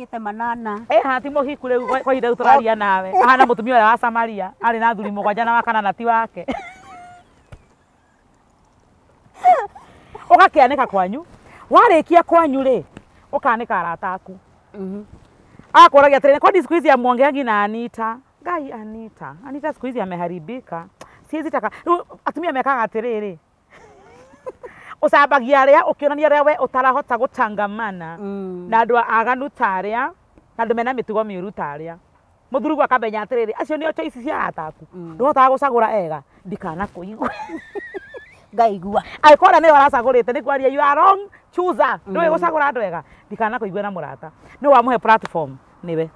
te manana Eh, må timo rä kule kwa ihinda rä u tå raria nawe ahana må wa samaria arä na thuri må gwanja na wakanana ti wake å gakä anä ka kwanyu warä kia kwanyu rä å kanä ka arata aku mhm. Ako ragia trene. Kwa kwani ya ici ya gina anita Gai Anita. Anita siku hizi ameharibika. Siwezi taka atumia mekaga atiriri. ucambagia aria ukionania aria we utarahota gutangamana mm. na andu aganu taria. na andu mena mitugo miuru taria. Muthuru muthuri gwa kamenya atiriri acio nio choice cia ataku. arataku mm. nduhotaga gucagura ega ndikana kuigua ngaigua angĩkorwo nĩwe aracagũrĩte ni kwaria you are wrong chooser ndũĩ mm. gũcagũra andũ ega ndikana kũigua na murata. Ni wa muhe platform nĩwe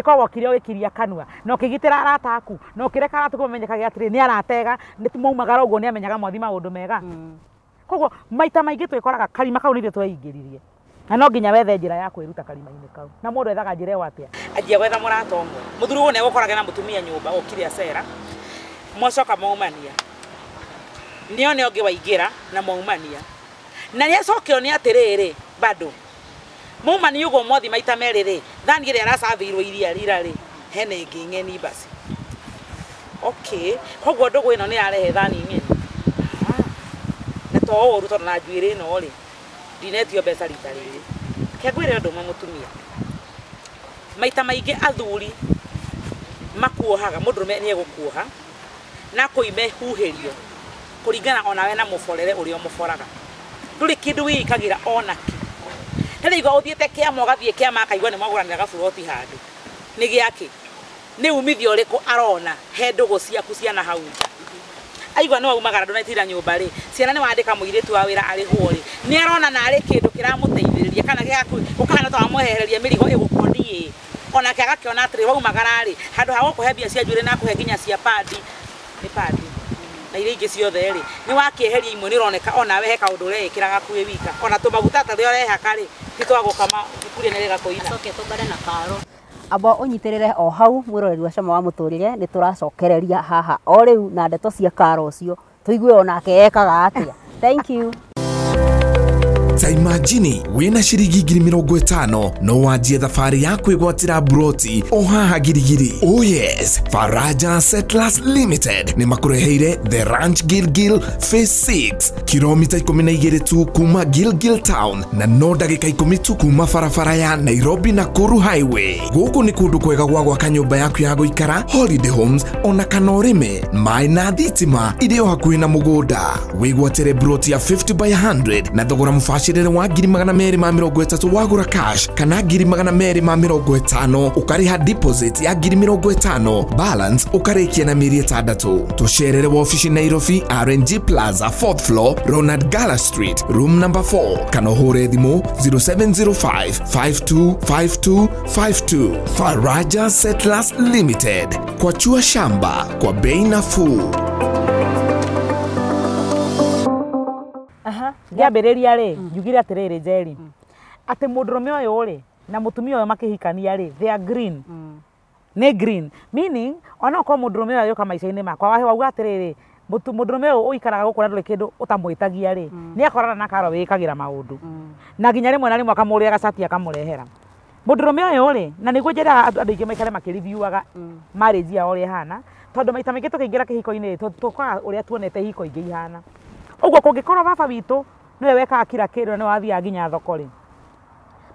ikoragwo kiria wikiria kanua no kigitira arata aku na ukireka arata kumenyekaga atiri ni aratega maumagara uguo ni amenyaga mwathi maundu mega hmm. koguo maita maingi twikoraga karima kau nithio tweingiririe na no nginya wethe njira ya kwiruta karima-ini kau na mundu ethaga njira ĩyo atĩa anjia gwetha mũrata ũmwe mũthuri ũguo nĩegũkorage na mũtumia nyũmba ũkire acera mwacoka maumania nĩone ũngĩ waingĩra na maumania na nĩacokio nĩ atiriri bado mauma ni ugo mothi maita merä rä thani ä rä a aracabeirwo iria rira rä hena ä ngä ng'eni basi okay koguo ndå gå ä no nä yarehe thani ng'eni ah, na to å ru na njuä rä no rä ndinetio mbeca rita rä rä kengwä re å ndå mwe må tumia maita maige athuri makuohaga må ndå rå kuoha na kå ime huhärio kå ringana onawe na må borere å rä a å må onaki he rä iga å thiä te kä ama å gathiä kä ama akaigua nä magåranä ra gaburoti handå nä gä akä nä umithio å rä kå arona he ndå gå ciaku ciana hau nja aigua nä waumagara ndå naitira nyå mba ciana nä wandä ka må irä tu wa wä ra arä hwo nä arona na arä kä ndå kä ramå teithä rä ria kana å kahana ta wamwehereria mä rigo gå koniä onake agakä ona atä rä waumagara rä handå ha gå kå he mbia cia njuä na he nginya cia padi padi na iria ingä ciothe rä nä wakäeheria imwe nä roneka ona wehe kaå ndå kuä wika ona tå maguta ta rä a ũrehaka rä ti twagå kama thukuri nä rä ga na karo amba re o hau mwĩroreri wa cama wa nä tå racokereria haha o u na ndeto cia karo cio ũcio ona onake ekaga atä thank you ta imajini wĩna ciringi giri mĩrongo ĩtano no wanjie thabarĩ ya kwĩgwatĩra mburoti o haha girigiri oh yes faraja settlers limited nĩ makũreheire the ranch gilgil phase 6 kiromita 12 tu kuma gilgil town na no ndagĩka 10 tu kuma barabara ya nairobi na kuru highway gũkũ nĩ kũndũ kwega gwa gwaka nyũmba yaku ya gũikara holiday homes ona kana ũrĩme maĩ na thitima irĩ o hakuhĩ na mũgũnda wĩgwatĩre mburoti ya 50 by 100 na thogora mufashi wagacĩrĩre wa ngiri magana merĩ ma mĩrongo ĩtatũ wagũra cash kana ngiri magana merĩ ma mĩrongo ĩtano ũkarĩha deposit ya ngiri mĩrongo ĩtano balance ũkarĩkia na mĩeri ĩtandatũ tũcerere wobici nairobi rng plaza 4th floor ronald gala street room number 4 kana ũhũre thimũ 0705 525252 faraja settlers limited kwachua shamba kwa bei nafuu ngĩambĩrĩria rĩ mm. njugire atĩrĩrĩ njeri mm. atĩ mũndũrũme ũyũ rĩ na mutumia ũyũ makĩhikania rĩ they are green mm. green meaning ona okorwo mũndũrũme ũyũ agĩũka maica-inĩ makwa wauga atĩrĩrĩ mũndũrũme ũyũ ũikaraga gũkũ na ndũrĩ kĩndũ ũtamwĩtagia rĩ mm. nĩ akorana na karo wĩkagĩra maũndũ mm. na nginya rĩmwe na rĩmwe akamũrĩa gacati akamũrehera mũndũrũme ũyũ rĩ na nĩguo njĩraga andũ aingĩ maikare makĩriviuaga mm. yao ũrĩa ĩhana tondũ maita maingĩ tũkĩingĩra kĩhiko-inĩ tũkaga ũrĩa tuonete hiko ingĩ ihana Uguo kungikorwo baba witå nä wekaga kira kä rä nä wathiaga nginya thoko rä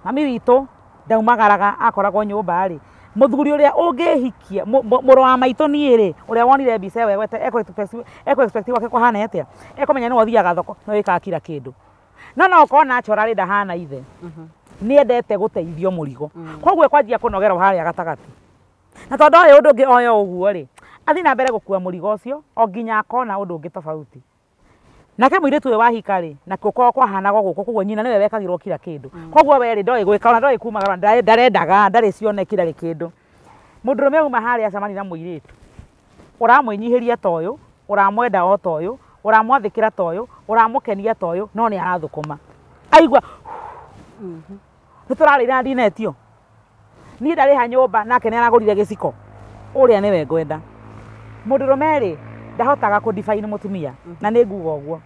mami witå ndaumagaraga akoragwo nyå mba rä må thuri å rä a å ngä wa maitå niä rä å rä a wonire mbica ä yo gwake kåhana atä a ekå menya nä wathiaga thoko nä wä kaga kira kä no no korwo nachora rä ndahana ithe mm-hmm. nä endete gå teithio må rigo mm. koguo ekwanjia kå nogerwo harä a gatagatä na tondå å yå å ndå å ngä oyo å guo rä athi na mbere gå kua må o nginya akona å ndå å na nake muiretu mm. we wahika ri na kuko kwahanaga guku koguo nyina ni we wekagirwo kira kindu koguo we ri ndoi gwika ona ndoi kumagara ndarendaga ndari cione kira ri kindu mundurume uma haria acamani na muiretu uramwinyihiria ta uyu uramwenda o ta uyu uramwathikira ta uramukenia ta no ni arathukuma aigua mm-hmm. ni turarira ndinetio niä ndarä ha nyå mba nake nä aragå rire gä ciko å we ngwenda mudrome ri ndahotaga kå dibaini må na ni nguga å guo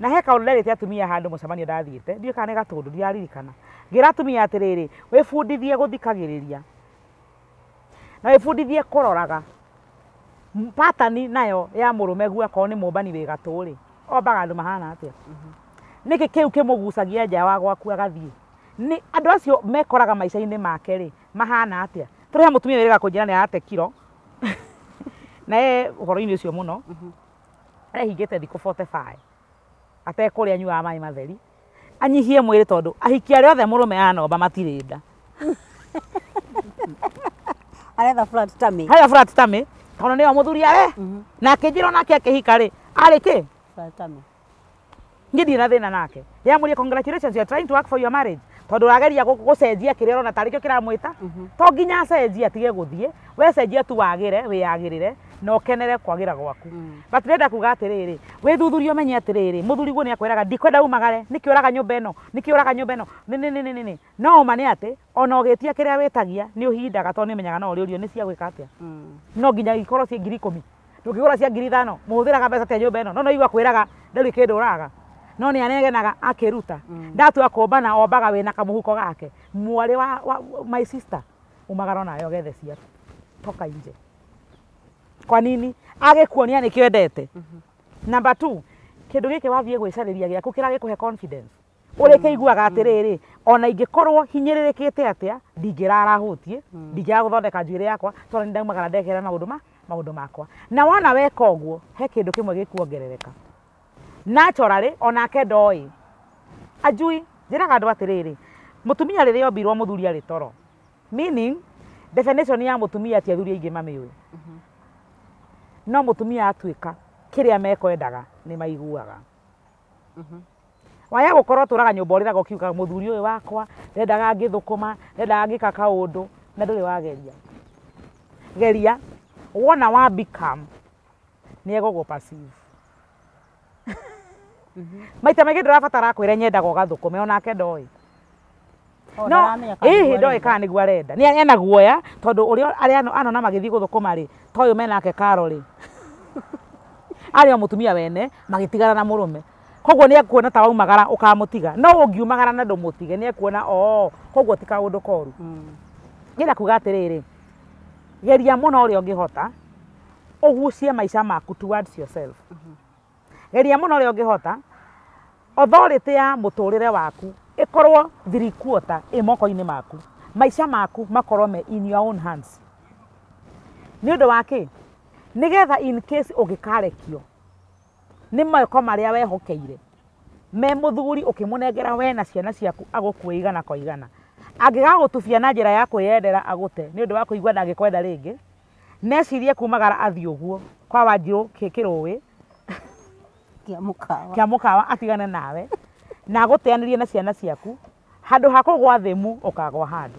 na he kaundu nderite atumia handu mucemanio ndathiite ndiä kana nä gatundu ndiraririkana ngä ra atumia atä rä rä wä bundithie gå thikagä rä ria na wä bundithie kå roraga patani nayo ya må rå me guo akorwo ni måmbani wä gatå rä ombaga andå mahana atia a mhm. nä kä kä u kä må gucagia nja wa gwaku agathiä nä andå acio mekoraga maica-inä make rä mahana atia a tå mutumia ha må tumia wä rä gakå njä ra nä arate kiro na å e horo-inä å cio må no mhm. arehingä atekå rä a nyuaga maä matheri anyihie mwä rä tondå ahiki arä othe må rå me anomba matirä nda aretha flat tummy flat tondå nä o må thuri are mhm. na akä njä ra onake akä hika rä arä kä ngä thiä na thä na nake yamå rie congratulations you are trying to work for your marriage tondå rageria gå cenjia kä rä a rona tarä kä o kä ramwä ta mhm. to nginya acenjia atige gå thiä we cenjia tu wagä re wä agä rä re na ukenere kwagira gwaku mm. but ndenda kuga atiriri withuthurie umenye atiriri muthuri guo akwiraga ndikwenda umagare niki uraga nyumba ino niki uraga nyumba ino ni no ma ni ati ona ugitia kiria witagia ni uhindaga ni menyaga no uriurio ni cia gwika atia mm. no nginya ikorwo cia ngiri ikumi ndungigura cia ngiri ithano muthiraga mbeca tia nyumba ino no no noigua kwiraga ndari kindu uraga no ni anegenaga akäruta mm. ndatua kåmbana obaga wä na kamå gake mwari wa my sister umagaro nayo gethe ciatu toka inje kwa nini agikuonia nä kä endete namba two kä ndå gä kä wathiä gwä carä confidence å rä kä iguaga ona ingikorwo hinyiririkite atia rä rä kä te atä yakwa tora nä ndaumagara ndekerera maå ndå ma maå makwa na wana weka å he kindu kimwe gikuongerereka mwe gä kuongerereka nachora rä onake ndoä ajui njä raga atiriri mutumia rä rä muthuri ari toro meaning definition ya mutumia ti athuri aingä mamä å no mutumia atuika kiria mekwendaga ni maiguaga mba mhm. waya gukorwo turaga nyumba må thuri muthuri uyu wakwa ndendaga ngithukuma ndendaga ngika kaundu na rä wageria geria wona wa become ni egogo passive mhm. maita maingä ndä rabatara kwä re nyendaga å gathå kå me onake ndoä Oh, no ihi ndo ä kana nä guo arenda nä ena guoya tondå å rä arä ano na magä thiä gå thå kå ma rä to yå menake karo rä arä o må tumia wene magä tigana na må rå me koguo nä ekuona ta waumagara å kamå tiga no å ngiumagara na ndå må tige nä ekuona o koguo ti kaå ndå koru ngä hmm. enda kuga atä rä rä geria må no å rä a å ngä hota å gucie maica maku hmm. geria må no å rä a å ngä hota authority ya må tå rä re waku ikorwo quarter i moko-inä maku maica maku makorwo me in your own hands nä å ndå wa nä getha in case å gä karekio nä meko marä a wehokeire me må thuri å kä må nengera we na ciana ciaku agå kue igana kwa igana angä gagå tubia na njä ra ya kwä yendera agå te nä ndå wa kå igua ndangä kwenda necirie kumagara athiä å guo kwa wanjirå kä rå kiamukawa kawa atigane nawe na aguteanirie na ciana ciaku handu ha kugwa thimu ukagwa handu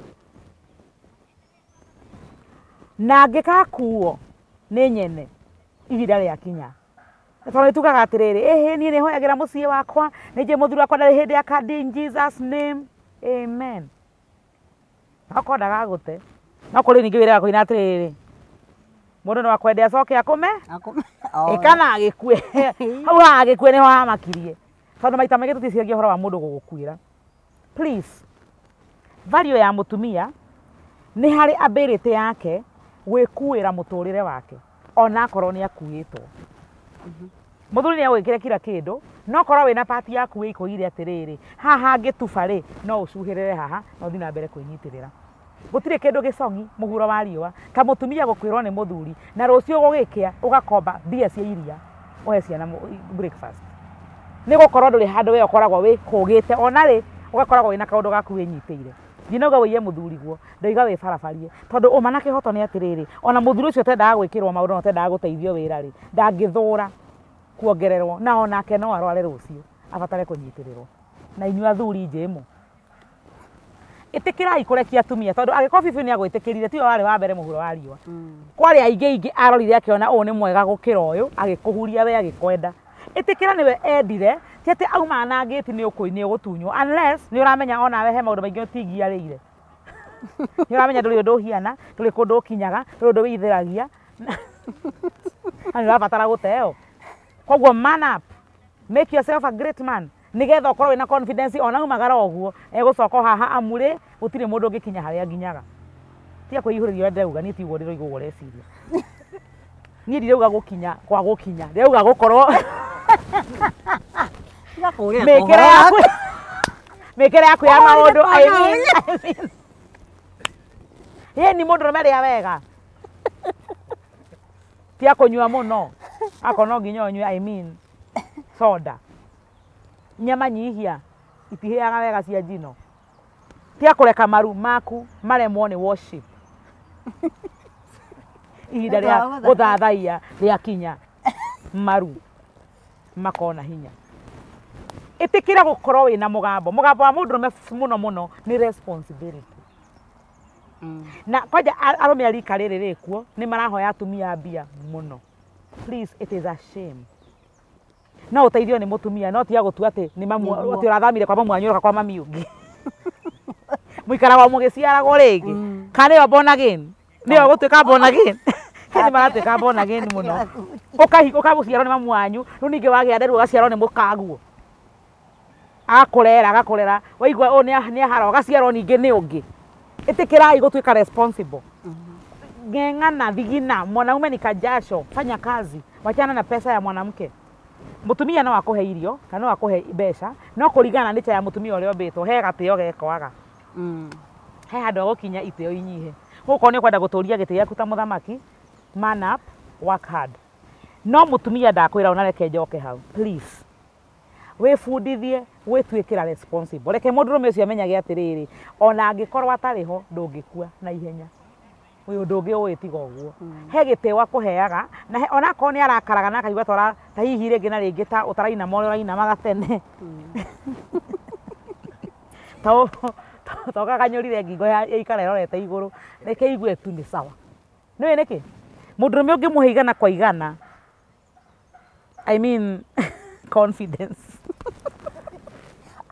na ngikakuo ni nyene ihinda rĩa kinya tondå tugaga atä rä rä ni niä nä hoyagä ra må ciä wakwa nä njä må thuri wakwa ndarä hä ndä akandi jesus name amen okorwo ndagagå te no kå rä ningä wä kå ina atä rä må ndå no akwende acoke akå me ä hau hagä kue nä ho hamakirie tondu maita maingi tuticiagia horo wa mundu gugukuira please vario ya mutumia ni harä ability yake gwikuira muturire wake ona akorwo ni akuitwo muthuri mhm. ni agwikire kira kindu no korwo wina pati yaku ikuire atiriri haha ngituba ri no ucuhirire haha no thi na mbere kwinyitirira gutirä kä ndå gä congi må huro wa riå a ta må tumia gå kwä rwo nä må thuri na rå cio gå gä kä a å gakomba mbia cia iria å he ciana nä gåkorwo ndå rä handå we å wä kå gä te onarä ũgakoragwo wĩna kaũndũ gaku wĩnyitĩire ndinauga wĩiye mũthuriguo ndauga wĩ barabarie tondũ ũma na kĩhoto nĩ atĩrĩrĩ ona mũthuri ũcio ũtendaga gwĩkĩrwo maũndũ na ũtendaga gũteithio wĩra-rĩ ndangĩthũra kuongererwo na onake no arware rũciũ abatare kũnyitĩrĩrwo na inyuĩ athuri njĩmu ĩtĩkĩrai kũrekia atumia tondũ agĩkorwo bibi nĩ agwĩtĩkĩrire tiwe warĩ wa mbere mũhuro wa riũa mm. kwarĩ aingĩ aingĩ arorire akĩona ũũ nĩ mwega gũkĩra ũyũ agĩkũhuria we agĩkwenda itikira niwe endire ti ati auma na ngiti ni ukuini gutunywo unless ni uramenya ona we he maundu maingi utigia rire ni uramenya nduri undu uhiana nduri kundu ukinyaga nduri undu withiragia na ni urabatara guteo koguo man up make yourself a great man nigetha ukorwo wina confidence ona umagara oguo egucoka haha amuri gutire mundu ungikinya haria nginyaga tiga kwihuriria ndauga ni tiugo ndiro igugwo reciria niä ndirauga gå kinya kwa gå kinya ndirauga gå korwo mekere yaku mekere yaku ya maundu i mean ye ni mundu rume ria wega tia kunyua muno ako no nginya unyue i mean soda nyama nyihia itiheaga wega cia njino tia kureka maru maku maremwo ni worship ihinda rĩa gũthathaia rĩa kinya maru makona hinya itikira gukorwo wina mugambo mugambo wa mundu me muno muno ni responsibility mm. na kwanja arome arika riri rikuo ni marahoya atumia mbia muno please it is a shame no uteithio ni mutumia no tiga gutua ati ni mamu ati urathamire kwa mamu anyuruka kwa mami ungi muikaragwo mugiciaragwo rigi mm. kana yo born again ni yo gå tuä ka bonagin nä maratuä ka bonagin må no å kaguciarwo nä mamu wanyu rä u ningä wagä a nderwo å gaciarwo nä må kaguo akorera agakorera waigwa o oh, nia nia haro gaciaro nä ni ungi itikira tä responsible rai na tuä ka ng'eng'ana thigina mwanaume ni kajasho fanya kazi wachana na pesa ya mwanamke mutumia no akuhe irio kana no akuhe mbeca no kuringana ni cha ya mutumia uria obito he gati gatio gekwaga mm. he handu agukinya itio inyihe gukorwo ni kwenda guturia giti yaku ta muthamaki man up work hard no mutumia ndakwira unareke njoke hau please wibundithie gwituikira responsible reke må ndå rå me å amenyage atä rä rä ona angä korwo atarä ho ndå ngä kua na ihenya uyu ndungi ndå ngä å ä tiga å guo he gä kuheaga na kå heaga ni onakorwo nä arakaraga na kaigwa tora ta hihi ringi na rä ta å tarainama å rä rainamaga tene togaganyå rire ngingo ikara rorete igå rå reke igwe tu ni sawa ni wä nä kä ndå rå me å ngä må he igana kwa igana i mean confidence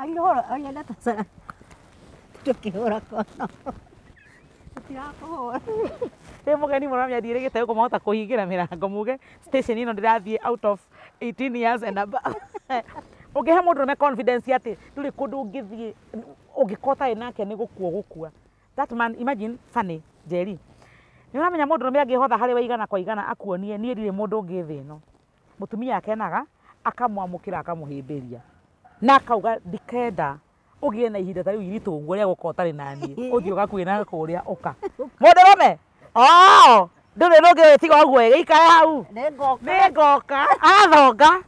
allora ho gli dato sarà che ora kono tirakohora rä må geni må ramia thiä rä gä tegå komahota kå hingä ra mä rango muge station ä no ndä rathiä out of 18 years and above å ngä he me confidence atä ndå rä kå ndå å ngä thiä å ngä kotarä nake gå kua that man imagine funny njeri nä å ramenya må ndå rå me angä hotha harä wa igana kwa igana akuonie niä ndirä må ndå å thä no må tumia akenaga akamwamå kä ra akamå hä mbä ria na akauga ndikenda ugie na ihinda tarä tariu iritu guo ria gukorwo tari nani uthi ugakwina kuria uka mundurume oo nduri nungi ä gä igikare hau nä ningoka athonga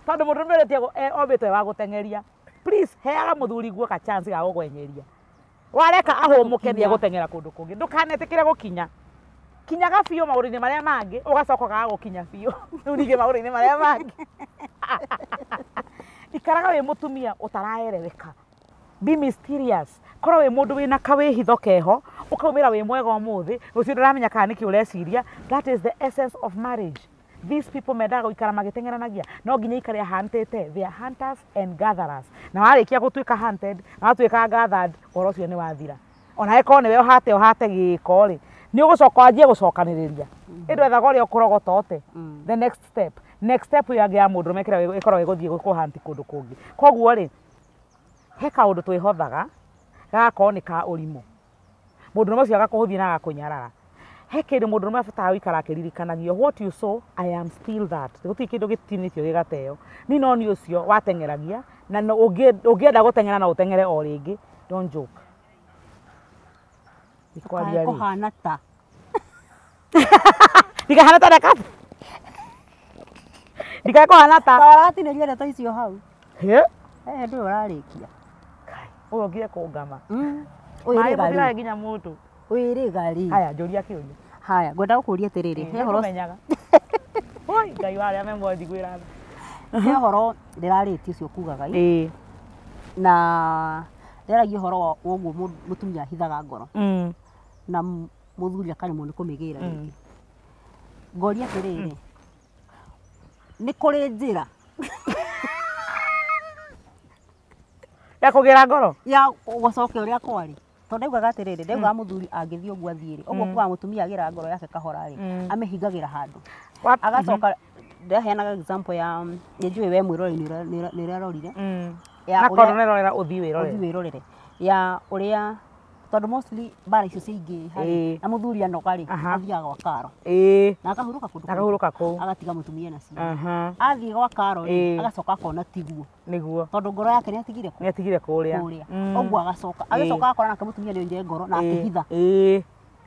tondu mundu rume uretie ombitwe wa gutengeria please heaga muthuriguo ka chance ga gugwenyeria wareka ndå kanetä kä re gå kinya kinyaga biå magå rå-inä marä a mangä å gacoka gaga gå kinya biå rä u ningä magå rå-inä marä a mangä ikaraga wä må tumia å taraerereka be mysterious korwo wä må ndå wä na kawä hitho keho å kaumä ra wä mwega må thä gå ciå ndå ramenya kana nä kä å reciria that is the essence of marriage these people mendaga gå ikara magä tengeranagia no nginya ikare ahantä te they are hunters and gatherers na warä kia gå tuä ka hunted na watuä ka gathered å horo å cio nä wathira ona ekorwo nä we å hate å hate gä ko rä ni ugucoka wanjie gucokaniriria indo rä ria ä ethaga å rä mm. the next step next step yangä ya må ndå mekera ä korwo ä kundu kungi koguo ri he kaå ndå twä hothaga gagakorwo nä ka urimo rimå må ndå rå na gakunyarara he kä ndå må ndå rå me abataraga gå what you saw i am still that gå tirä kä ndå gä tinä tio gä gateo ni no ni ucio wateng'eragia na ungienda gutengera na utengere o ringi don't joke Nikwambia nini? Hanata. Nikahanata na kapu. Ndikaeko hanata. Tawalati nä rienda taicio hau. Eh, ndå å rarĩkia. Å yå ngire kå ngama. nginya må ndå. Wä rä gari. Haya, njå ria Haya, ngwenda gå kå ria atä rä rĩ. He horo. Ngai wa arä a memothigwä ratha. He horo ndä rarä tie å cio kugaga. Na å horo wa må tumia ahithaga ngoro mm. na muthuri akaremwo nä kå mä gä ra mm. rä ngä atä rä rä nä kå rä njä ra ya kå gä ra ngoro ya gåcoka å rä a kwarä tondå ndaugaga atä rä rä ndaugaga må mm. thuri angä thiä å guo athiä rä å guo kuga må tumia agä ra ngoro yake kahora rä amä hingagä ra handå agacoka mm-hmm. ndaheanaga example ya nä njå ä we mwä rore nä å rarorire ya nakorwo nĩrorera ũthiĩ wĩrorere ũthiĩ wĩrorere ya ũrĩa tondå mostly mbara icio ciaingä na må thuri anogarä athiaga gwa karo na akahurå ka kå ndå kå agatiga må tumia nacio athiä gwa karo agacoka akona tiguo niguo tondå ngoro yake nä atigire nä atigire kå rä a kå rä agacoka agäcoka akora nake må tumia nä oire ngoro na akĩhitha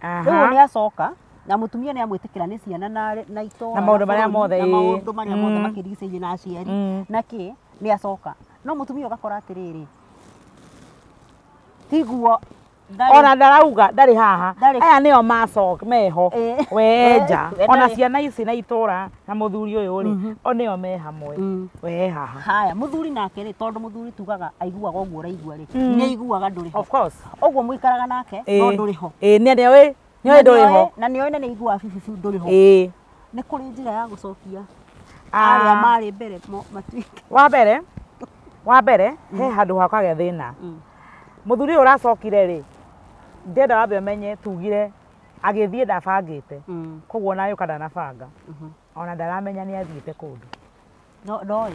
rä u nä acoka na må tumia nä amwä tä kä ra nä ciana na itå na maå ndå marä a mothe makä rigicä irie na aciari mm. na kä nä acoka no må tumia å gakora atä rä rä tiguo ona ndarauga ndarä haha aya nä macoka meho eh. weja ona ciana ici na itå ra na må thuri å yå rä mhm. o nä o me hamwe mm. we haha haya må thuri nake rä tondå må thuri tugaga aiguaga å guo å raigua rä mm. nä aiguaga ndå rä ho å guo må ikaraga nake no eh. ndå rä ho nä ndå rä ho na nä oä na nä aiguaga bibibi ndå rä ho eh. nä kå rä njä ra ya gå cokia aria ah. mari mbere matuike wa mbere wa mbere he mm. handu hakage thina muthuri mm. uracokire ri ndenda wambe menye tugire agithie ndabangite mm. koguo ona yuka ndanabanga mm-hmm. ona ndaramenya ni athiite kundu ndoi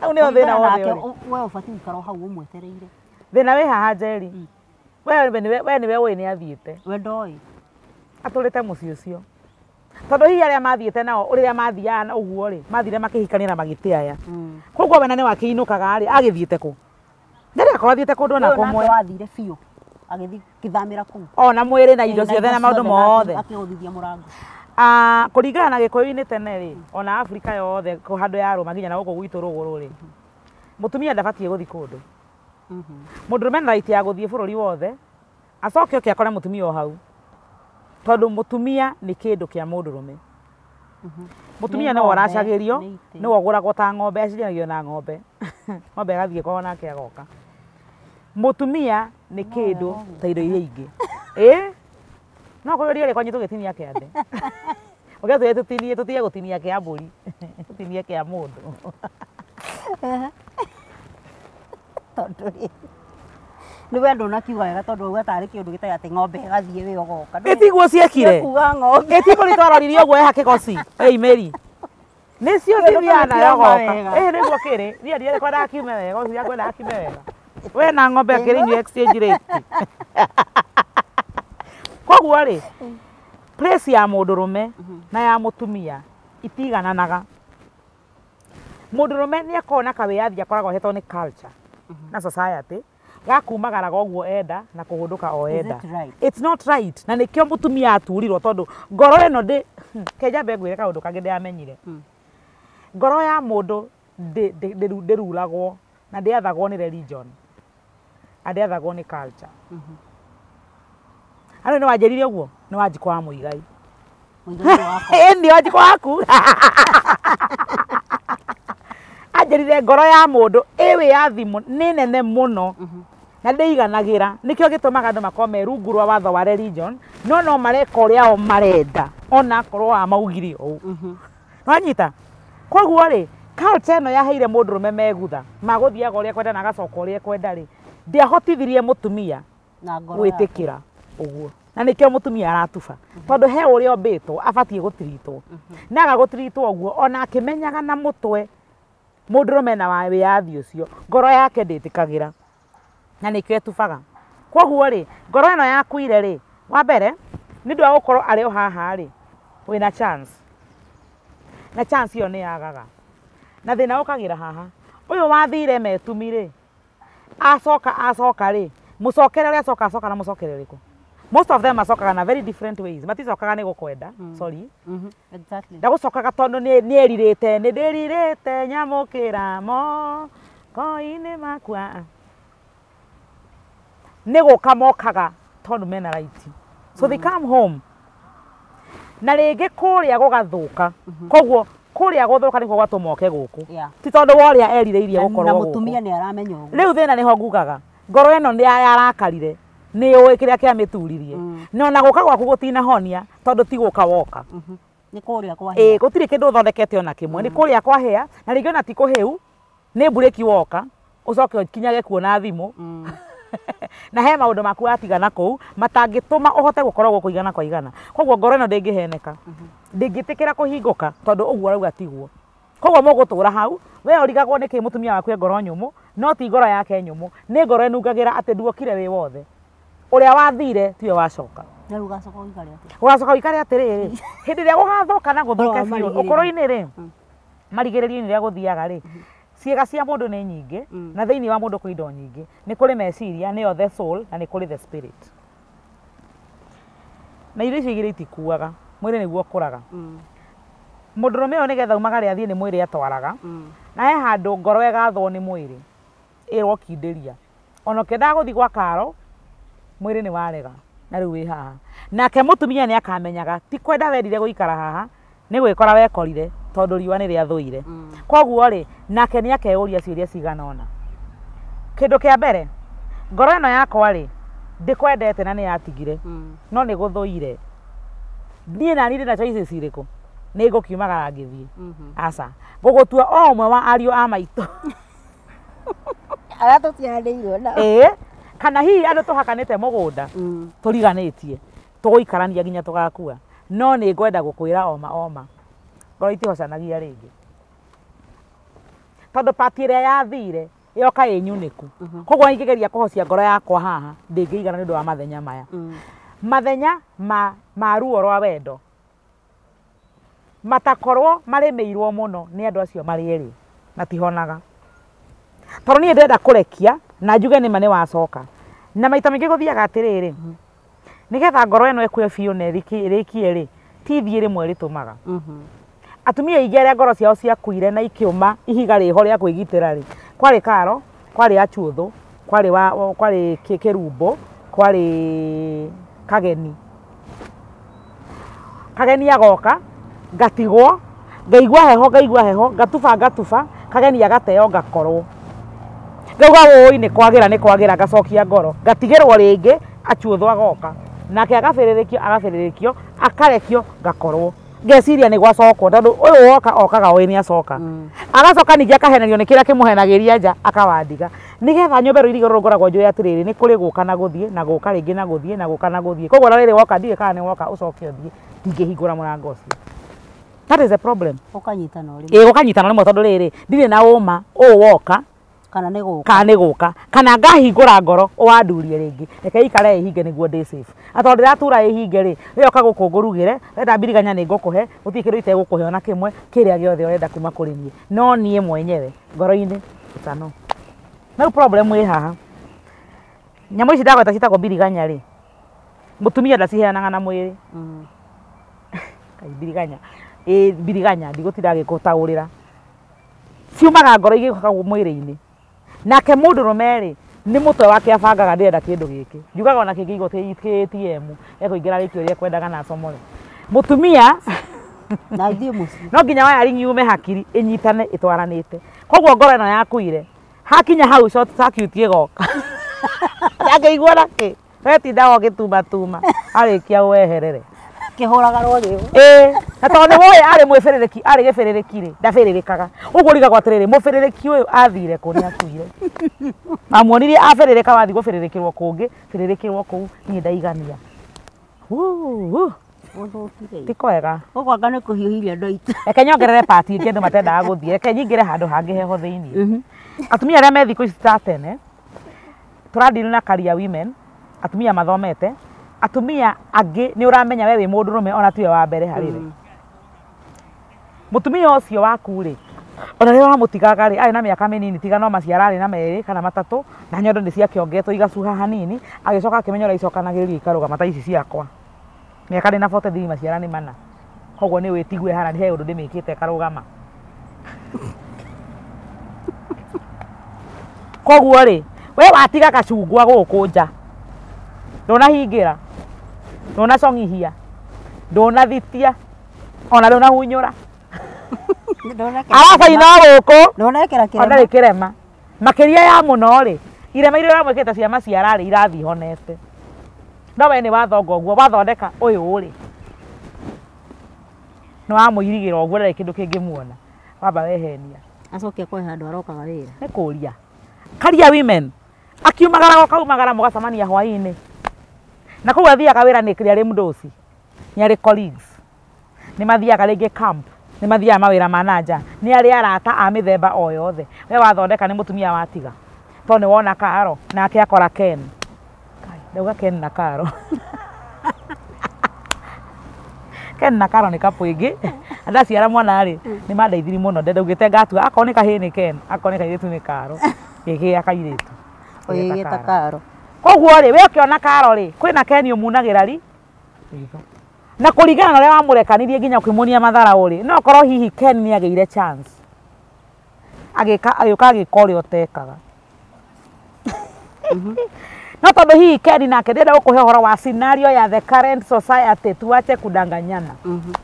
hau nio thina wothe we ubatiĩ gũikara hau ũmwetereire thina wĩ haha njeri we niwe ũĩ nĩ athiĩte we ndoi atũrĩte mũciĩ ũcio tondu hihi aria mathiite nao riria mathiaga uguo ri mathire makihikania na magite aya mm. koguo wena ni wakiinukaga ri agithiite ku ndari akorwo athiite kundu na kumwe wathire biu agithi kithamira kuu ona mwiri na indo ciothe na maundu mothe akiuthithia murango Uh, ah, kuringana na gikuyu-ini tene ri ona afrika yothe handu ya ruma nginya na guku gwitu ruguru ri mutumia ndabatie guthi kundu mundu mhm. rume na right ya guthie bururi wothe acoke oke akore mutumia o hau må mutumia ni kindu kia mundurume mutumia niwe aracagirio niwe ragwo ta ng'ombe acirithagio na ng'ombe ng'ombe agathie korwo nake agoka mutumia ni kindu ta indo iria ingä ii no kå ria rä kwanyu tå gä tinia kä andä å gä a twä tå tinie tå tige gå tinia kä a mbå ri tå tinie kä a må ndå tondå nä we ndå nakiuga wega tondå auga tarä kä å ndå gä tarä atä ng'ombe gathiä wä ogoka tiguo ciekire kuga ng'ombe ä tigå rä twarorire å guo ehake goci ĩimeri nä cio cithiana yogoka ä nä guo kä ria ria kwa ndakiume wega å ciakwe ndakiume wega we na ng'ombe akä rä exchange rate koguo rä place ya må ndå rå me na ya må tumia itigananaga må ndå rå me nä akona kawä yathi akoragwo hetwo nä culture na society gakumagaraga goguo enda na kuhunduka o enda it's not right na nikio mutumia aturirwo tondu ngoro ino ndi hmm, kenya mbengwire kaundu kangi ndiamenyire hmm. ngoro ya mundu ndĩruragwo na ndĩathagwo ni religion andĩathagwo ni culture mm-hmm. andũ nĩ wanjĩrire ũguo nĩ wanjikwo wa mũigai ni wanjiko waku anjĩrire ngoro ya mundu iwi ya thimũ nĩ nene mũno mm-hmm na ndiiganagira nikio gitumaga andu makorwo me rungu rwa watho wa religion no no mareka uria o marenda ona akorwo maugire uu nwanyita mm-hmm. koguo ri culture ino yaheire mundu rume megutha maguthiaga uria kwenda na agacoka uria ekwenda ri ndiahotithirie mutumia gwitikira uguo na nikio mutumia aratuba mm-hmm. tondu he uria ombitwo abatie gutiritwo mm-hmm. na agagutiritwo uguo ona akimenyaga na mutwe mundu rume na wiyathi ucio ngoro yake nditikagira na nikio itubaga koguo rä ngoro ä no yakuire rä wa mbere nä ndå wa gå korwo arä o haha wä na chance na chance ä yo nä yagaga na thä na å kagä ra haha å yå wathire metumi rä acoka acoka rä må cokere rä acoka acoka na må cokere rä kå most of them acokaga na very different ways maticokaga nä gå kwenda mm. sorry mm -hmm. exactly. ndagå cokaga tondå nä erirä te nä ndä rirä te nyamå kä ra mo koinä makwa nä gå ka mokaga tondå mena raiti so they mm-hmm. come home na rä ngä kå rä a gå gathå ka mm-hmm. koguo kå rä a gå thå ka nä kuo gwatå moke gå kå ti tondå wa å rä a erirä gå korwo gå tumia nä aramenya å rä u thä na nä ho ngugaga ngoro ä mm. no nä arakarire nä å ä kä rä a kä amä turirie na mm-hmm. ona gå mm. ka gwaku gå tinahonia tondå ti ka woka nä kå rä a kwahä gå tirä kä ndå å thondekete ona kä mwe nä kå rä a kwahä a na rä ngä ona ti hä u nä mburä ki woka å coke kinyage kuona thimå mm na he maå ndå maku watigana kå u matangä tå ma å hote gå koragwo kå igana kwa koguo ngoro ä no ndä ngä heneka mhm. ndä tä kä ra kå hingå ka tondå å guo arauga tiguo koguo må gå tå ra hau we origagwo nä kä må tumia waku e ngoro nyå må no ti ngoro yake nyå må nä ngoro ä nungagä ra atä nduokire wä wothe å rä a wathire tiwe wacoka å gacoka å ikare atä rä rä hä ndä ä rä a gå gathå na gå thå ke biå å korå-inä rä marigä rä rio-inä rä a gå thiaga rä ciiga cia mundu ni nyingi mm. na thiini wa mundu kuindo indo nyingi ni kuri meciria ni the soul na ni kuri the spirit na irio icio igä itikuaga mwä rä nä guo kå raga må mm. yo nä getha umagarä athiä nä mwä rä atwaraga mm. na he handu ngoro ĩgathwo nä mwä rä ä rokindä ria ona kenda gå gwa karo mwä ni warega na rä u haha nake mutumia ni akamenyaga ti kwenda werire guikara haha ni gwikora wekorire tondu riwa ni ire mm. koguo ri nake nä akeyũria ciũria cigana ona kindu a mbere ngoro ino yakwa ri ndikwendete na nä yatigire mm. no nä ire niä nani ndä na choices kå nä ngå kiumagara ngĩthiĩ mhm. aca gå gå tua o mwe wa ariå a maitũ arĩa tũtihanĩirwo na ĩĩ kana hihi andũ tũhakanĩte mũgũnda mm. tũriganĩtie ginya nginya gakua no nä ngwenda ra oma oma koro itihocanagia ringi tondu pati iria yathire yoka inyuniku koguo ingigeria kuhocia ngoro yakwa haha ndingiigana ni undu wa mathenya maya mathenya ma maruo mm. rwa wendo matakorwo maremeirwo muno ni andu acio marieri matihonaga toro nie ndenda kurekia na njuge ni mane wacoka na maita maingi guthiaga atiriri nigetha ngoro ino ekue fiu na rikie ri ti thie rimwe ritumaga mm -hmm. atumia arä a ngoro ciao ciakuire na ikiuma ihiga rĩho rĩa kwĩgitĩra rĩ kwarä karo kwarĩ achũthũ kwarĩ wa kä rumbå kwarĩ kageni kageni agoka ngatigwo ngaigua heho ngaigua heho ngatuba ngatuba kageni agateo ngakorwo ngauga ũĩ nĩ kwagĩra nĩ ra ngacokia ngoro ngatigĩrwo rĩngĩ achuthwo agoka nake agabĩrĩrĩkio kio akarekio ngakorwo ngeciria nä gwacokwo tondå å yå woka okaga å ä nä acoka mm. agacoka ningä akahenerio nä kä rä a kä må henagä nja akawandiga nä getha nyombe rå irigä rå ngoragwo njå rä rä nä kå rä gå ka na gå thiä na gå ka rä ngä na gå thiä na gå ka na gå thiä koguo rä rä woka ndiä kana nä woka å coke å thiä ndingä hingå ra må rango å cio that is a problem å kanyitana rä mwe tondå rä rä ndirä na å ma å woka kana ni guka kana ni guka kana ngahingå ra ngoro wandurie rä ngä reke ikare ihinge niguo guo safe atondå ndä ihinge ri yo ka oka gå kå ngå rugä re wenda mbiriganya nä ngåkå he gå tiä kä ona kimwe mwe kä rä othe å kuma kå rä no niä mwenyewe ngoro ini tano rä problem ä haha nyamå ici ndagweta citagwo mbiriganya rĩ må tumia ndaciheanaga na mwä rä mbiriganya mm. mbiriganya ndigå tira gä kå taå rä ra ciumaga ngoro igä mwä rä nake må ndå rå merä nä må twe wake abangaga ndä enda kä ndå gä kä njugaga ona kä ngä igå tä tm ekå ingä ra rä kä å rä a ekwendaga na acomore må tumia no nginya wayaringiume hakiri inyitane itwaranite koguo ngoro ino yakuire hakinya hau short circuit igoka yakeiguana ki wetindaga ũgĩtumatuma arĩkia weherere akihuraga rwagä ä na tondå woä arä mwä bä rä rä ki arä gä bä rä rä kirä ndabä rä rä kaga å guo rigagwo atä rä rä må bä rä rä ki å yå athire kå nä akuire mamuonirie abä rä rä ka wathi gå bä rä rä kä rwo kå ngä bä rä rä kä rwo kå u niä ndaigania ti kwega gåkwanga nä kå hiåhirie ndo itå reke nyongerere pati kä andå matendaga gå thiä reke nyingä re handå hangä heho thä iniä mm-hmm. atumia arä a methikå ici ta tene tå randiri na karia women atumia mathomete atumia angä ni uramenya ramenya we wä må ndå ona tuwe wa mbere hari ri mutumia mm. ucio waku ri ona rä wa mutigaga ri ari na miaka minini tiga no maciara arä na meri kana matatu na nyondo nä ciakä igacuha hanini agä coka akä menya å rä a icokanagä rä ici ciakwa miaka aka na bote thiri maciara ni mana koguo ni witigwe tigue hana nä he undu ndimikite ndä mä kä te koguo rä we watiga gacungwa gå kå nja ndå nahingä ndunacong'ihia ndunathithia ona ndunahunyura arabu ina gũkũ onarĩ kĩrema makĩria ya mũno rĩ irema iria ũramwĩkĩte cia maciara rĩ irathi ihonete no wee nĩ wathonga ũguo wathondeka ũyũ rĩ nĩ wamũirigĩra ũguo ndarĩ kĩndũ kĩngĩmuona wamba wehenia acokia kwe handũ arokaga wĩra nĩ kũria karia women akiumagara gokaumagaramo gacemania hwainĩ na kå thiaga wira ni kiria ri rä ni ari colleagues ni mathiaga ringi camp ni mathiaga mawira ra mananja nä arä arata a mä oyothe o yothe we wathondeka nä må tumia watiga to ni wona karo na nake akora ken ndauga ken na karo ken na karo nä kapå ingä ndaciara mwana ri ni mandeithiri må no ndendaugä te ngatua akorwo nä kahä ni ken akorwo nä kairä ni karo gä akairitu a ta karo koguo rä we å kä ona karo kwä na kenio munagä ra ri na kå ringana na å rä a wamå rekanirie nginya å kä må nia matharaå rä no hihi ken nä agä ire agä ka agä ka å rä a å tekaga no tondå hihi ken nake ndä enda gå kå he å horo wa scenario ya the current society tuache kudanganyana mm -hmm.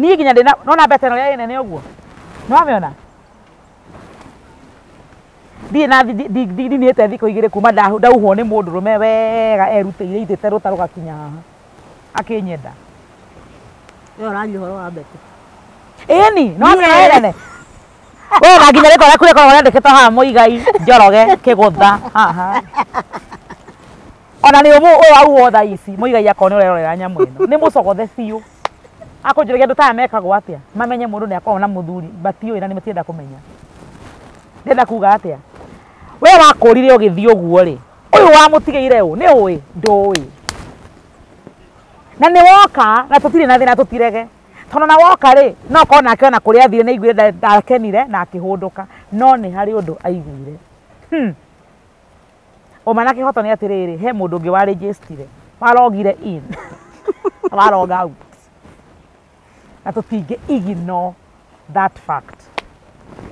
niä nona mbete no rä a ä nene å guo nä ona thiä na nä te thikå igä rä kuma ndauhwo nä må ndå rå me wega erutä ire ithä te rå ta rå gakinya haha akä nyenda ä ranyua horo wa mbete eni no nene wega nginya rä korä kora rä kora rä andä ha two haha må igai njoroge kä gå tha haha ona nä å au wotha ici må igai akorwo nä å rerorera nyamå ä no nä må cogothe biå akå njä rä andå taya mekagwo atä a mamenye må ndå nä akoragwo na må thuri batiå ä na nä matienda kå menya ndenda kuga atia we wakorire ugithii uguo ri uyu wamutigiire u ni uwi nduwi na ni woka na tutire na thina tutirege tondo na woka ri no korwo nake ona kuria athire ni aiguire ndakenire na akihunduka no ni hari undu aiguire hmm. umanake hoto ni atiriri he mundu ungi warejestire warogire in warog out na tutingi igino that fact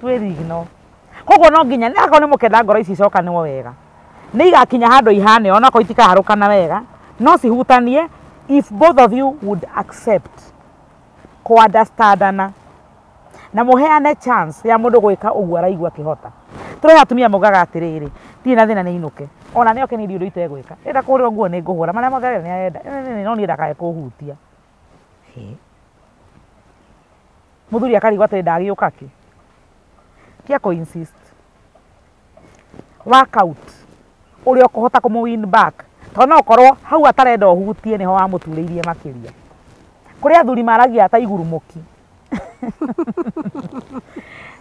twiri igno koguo no nginya akorwo nä må kenda ngoro ici icoka nä wo wega nä igakinya handå ihane onakorwo itikaharå kana wega no cihutanie if both of you would accept kwandastandana na muheane chance ya mundu gwika uguo araigua kihota turi atumia mugaga atiriri tiri na thina ni inuke ona ni oke ni ndiu ite gwika ida kuhura nguo ni nguhura maria mothe ni arenda no ni ndakae kuhutia muthuri akarigwo atiri ndagiuka ki pia coinsist workout uri ukuhota kumu win back to no korwo hau atarenda uhutie niho wamuturiirie makiria kuri athuri maragia ta igurumuki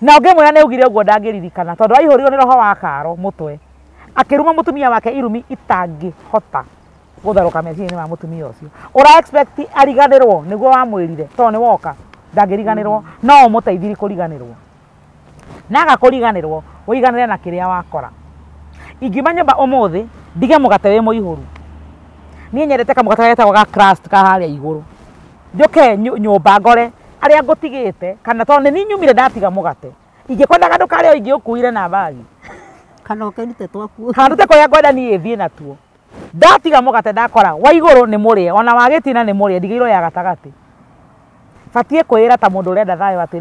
na ngimwira ni ugire uguo ndangiririkana tondu aihurirwo ni roho wa karo mutwe akiruma mutumia wake irumi itangihota gutharuka meciria-ini ma mutumia ucio ura expect ariganirwo niguo wamwirire to ni woka ndangiriganirwo no umuteithirie kuriganirwo naga kuriganirwo wiganire na kiria wakora ingima nyumba umuthi ndige mugate wi muihuru nie nyendete kamugate getagwo ga crust ka haria iguru njuke nyumba ngore aria ngutigite kana tondu ni nyumire ndatiga mugate ingikwendaga ndukaria ingiukuire na bagi kana ukerute twakuo kana ndute kuria ngwenda niä thiä natuo ndatiga må gate ndakora wa igå rå nä må rä e ona wagä tina nä må rä e ndigä irwo ya gatagatä batiä kwä ra ta må ndå å renda thayå atä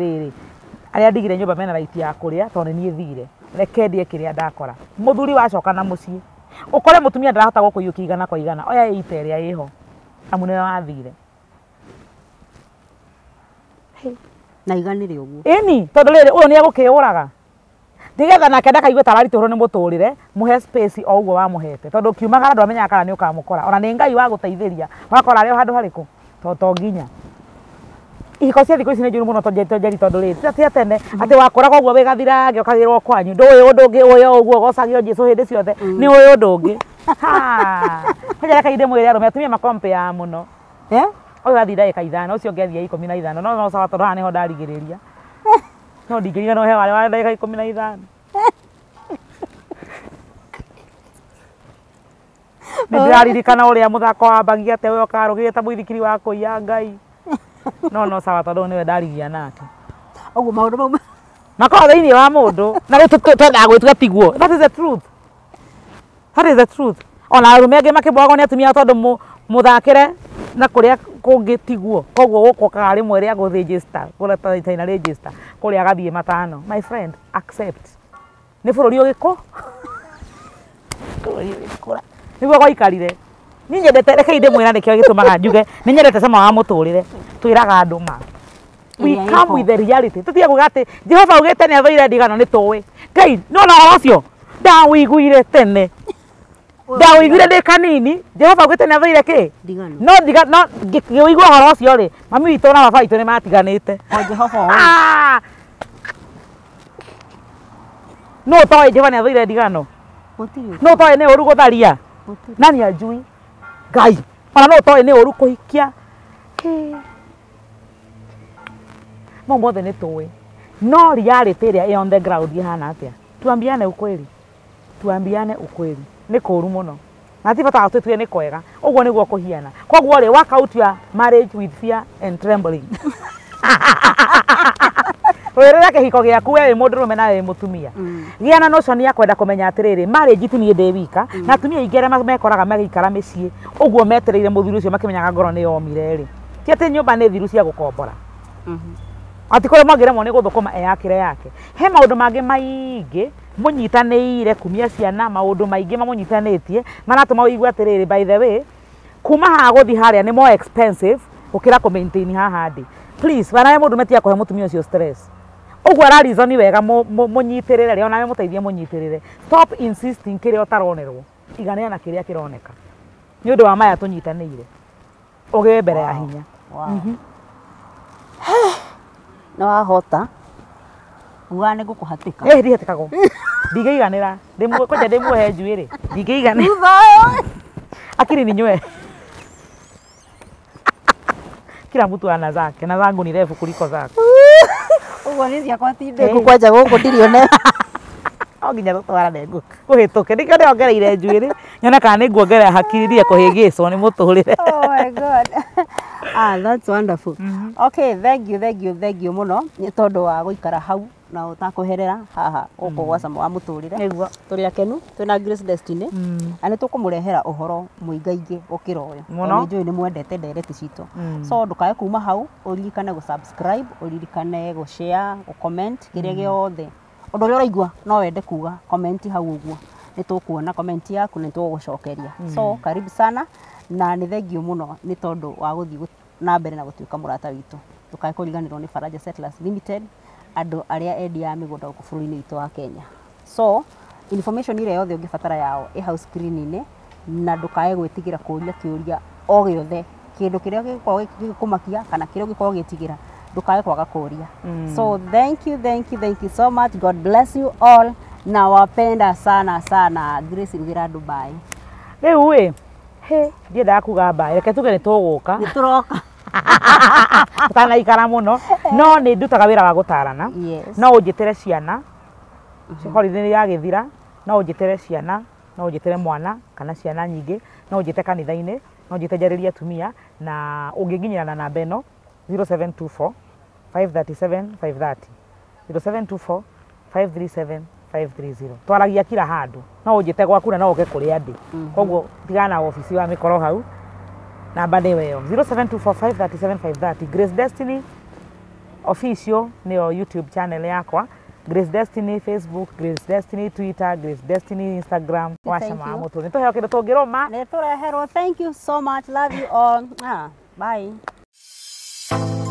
aria ndigire nyumba mena raiti ya kuria tondu nie thire reke ndie kiria ndakora muthuri wacoka na mucii ukore mutumia ndarahota gukuyukia igana kwa igana oya ite iria iho amu niwe wathire na iganire uguo ini tondu riri uyu ni egukiuraga nigetha nake ndakaigua tararitũhũrwo nĩ mũtũrĩre muhe space o ũguo wamũhete tondũ kiumagara ndwamenyaga kana nĩ ũkamũkora ona nĩ ngai wa gũteithĩria wakora arĩ o handũ harĩkũ to to ihiko cia thikå ici nä njå ru må no tonjaritondå rä ti atä atene atä wakoragwo å guo wä gathirange å kagä rwo kwanyu ndå å yå å ndå ngä å yå å guo gocagio jesu hä ndä ciothe nä å yå å ndå ngä kajarekaire mwä re arå me atumia makompeaa må no å yå athi ndagä ka ithano å cio ngä athia ikå mi na ithano no nocaga tondå haha nä ho ndarigä rä ria no ndingä riga no he warä warä ndagä ka ikå mi na ithano nä ndä raririkana å rä a må thako wambagia atä we å karå gä ta må ithikiri wa kå ngai no no sawa tondu niwe ndarigia nake oguo maundu mau makoragwo thĩinĩ wa mũndũ na rĩu twendaga gwĩtuga tiguo that is the truth that is the truth ona arũme angĩ makĩbwagwo nĩ atumia tondũ mũthakĩre na kũrĩa kũngĩ tiguo koguo gũkokaga rĩmwe rĩa gũthĩnjĩsta gũtaina rĩnjĩsta kũrĩa agathiĩ matano my friend accept nĩ bũrũri ũgĩkũ bũrũri ũgĩkũra nĩguo gwaikarire ni nyendete reke inde mwira nikio gitumaga njuge ni nyendete cama wa muturire twiraga andu ma we come with the reality tutige kuga ati jehova ugite ni athoire ndigano ni tuwi ngai no na horo ucio ndawiguire tene ndawiguire ndi kanini jehova ugite ni athoire ki no ndiga no ngiwigua horo ri mami witu na baba witu ni matiganite o jehova ah! no toĩ jehova nĩ athoire ndigano no toĩ nĩ ũru gũtharia na ajui ngai ona no toä nä å ru kå hikia mau mothe nä tåä no reality ria ä on the ground ihana atä a tuambiane ukweli tuambiane ukweli nä kå ru må no na tibataga twä tuge nä kwega å guo nä guo kå hiana koguo rä wakautya marriage with fear and trembling wirira kihiko giaku we mundu rume na we mutumia mm. giana no conia kwenda kumenya atiriri marriage tu ni ndi wika mm. na atumia aingi aria mekoraga magikara micii uguo metereire muthuri ucio makimenyaga ngoro ni yomire ri ti ati nyumba ni thiru cia gukombora mm-hmm. ati kuria mwangiremwo ni guthukuma eyakire yake he maundu mangi maingi munyitanire kumia ciana maundu maingi mamunyitanitie maratuma wiigue atiriri by the way kuma ha guthi haria ni more expensive ukira ku maintain haha ndi please wanawe mundu metia kuhe mutumia ucio stress uguo ararizo ni wega munyitirire ri onawe muteithie munyitirire stop insisting kiria utaronerwo iganira na kiria kironeka ni undu wa maya tunyitanire ugiwe mbere ya hinya mhm. ni wahota uga nä ngå kå hatä ka ndihä tä kagwo ndigä iganä ra kwanja ndä muohe njuä rä ndigä iganä akiri ninywe kila mutu ana zake na zangu ni refu kuliko zako uguo ni ciakwa ti ndä kwanja gå kå ndirä one no nginya tå twarane kå hä tå ke nä kä o nä ongereire njuä rä nyone kana nä nguongerera hakiririe kå hä gä cwo nä må tå rä re oh ah that's wonderful mm -hmm. okay thank you thank you thank you muno ni tondu wa guikara hau na utakuherera haha guku mm. gwa cama wa muturire niguo turi akenu twina grace destiny mm. na ni tukumurehera uhoro muingaingi gukira uyu muno ni mwendete ndereti citu mm. so ndukae kuma hau uririkane gu subscribe uririkane gu share gu comment kiria giothe undu uria uraigua no wende kuga comment hau uguo ni tukuona comment yaku ni tugugucokeria so karibu sana na ni thengiå må no nä tondå wa gå na mbere na gutuika murata witu tukae kuriganirwo ni Faraja Settlers Limited andu aria endia a migunda guku bururi-ini witu wa Kenya so information ile yothe ungibatara yao i house screen ine na ndukae gwitigira kuria kiuria o giothe kindu kiria gikorwo gigikumakia kana kiria gikorwo gitigira ndukae kwaga kuria mm. so thank you thank you thank you so much god bless you all na wapenda sana sana Grace Ngira Dubai rĩu ĩ ndiendaga kugamba reke tuge nä tågå ka nä tå roka tanaikara må no no nä ndutaga wä ra wa gå tarana no å njä tere ciana horithi yagä thira no å njä tere ciana no å njä tere mwana kana ciana nyingä no å njä te kanitha-inä no njä tenjarä atumia na å ngä nginyä rana namba ä no 0724 537 530 0724 537 530 twaragia kila handu no unjite gwaku na no uke kå rä mm -hmm. koguo tigana ofisi wa mikoro hau namba nä weyo 0724537530 Grace Destiny official YouTube channel yakwa Grace Destiny Facebook, Grace Destiny Twitter, Grace Destiny Instagram. tå ngä rå ma kitu tungiroma. Nitureherwo. Thank you so much. Love you all. Ah, bye.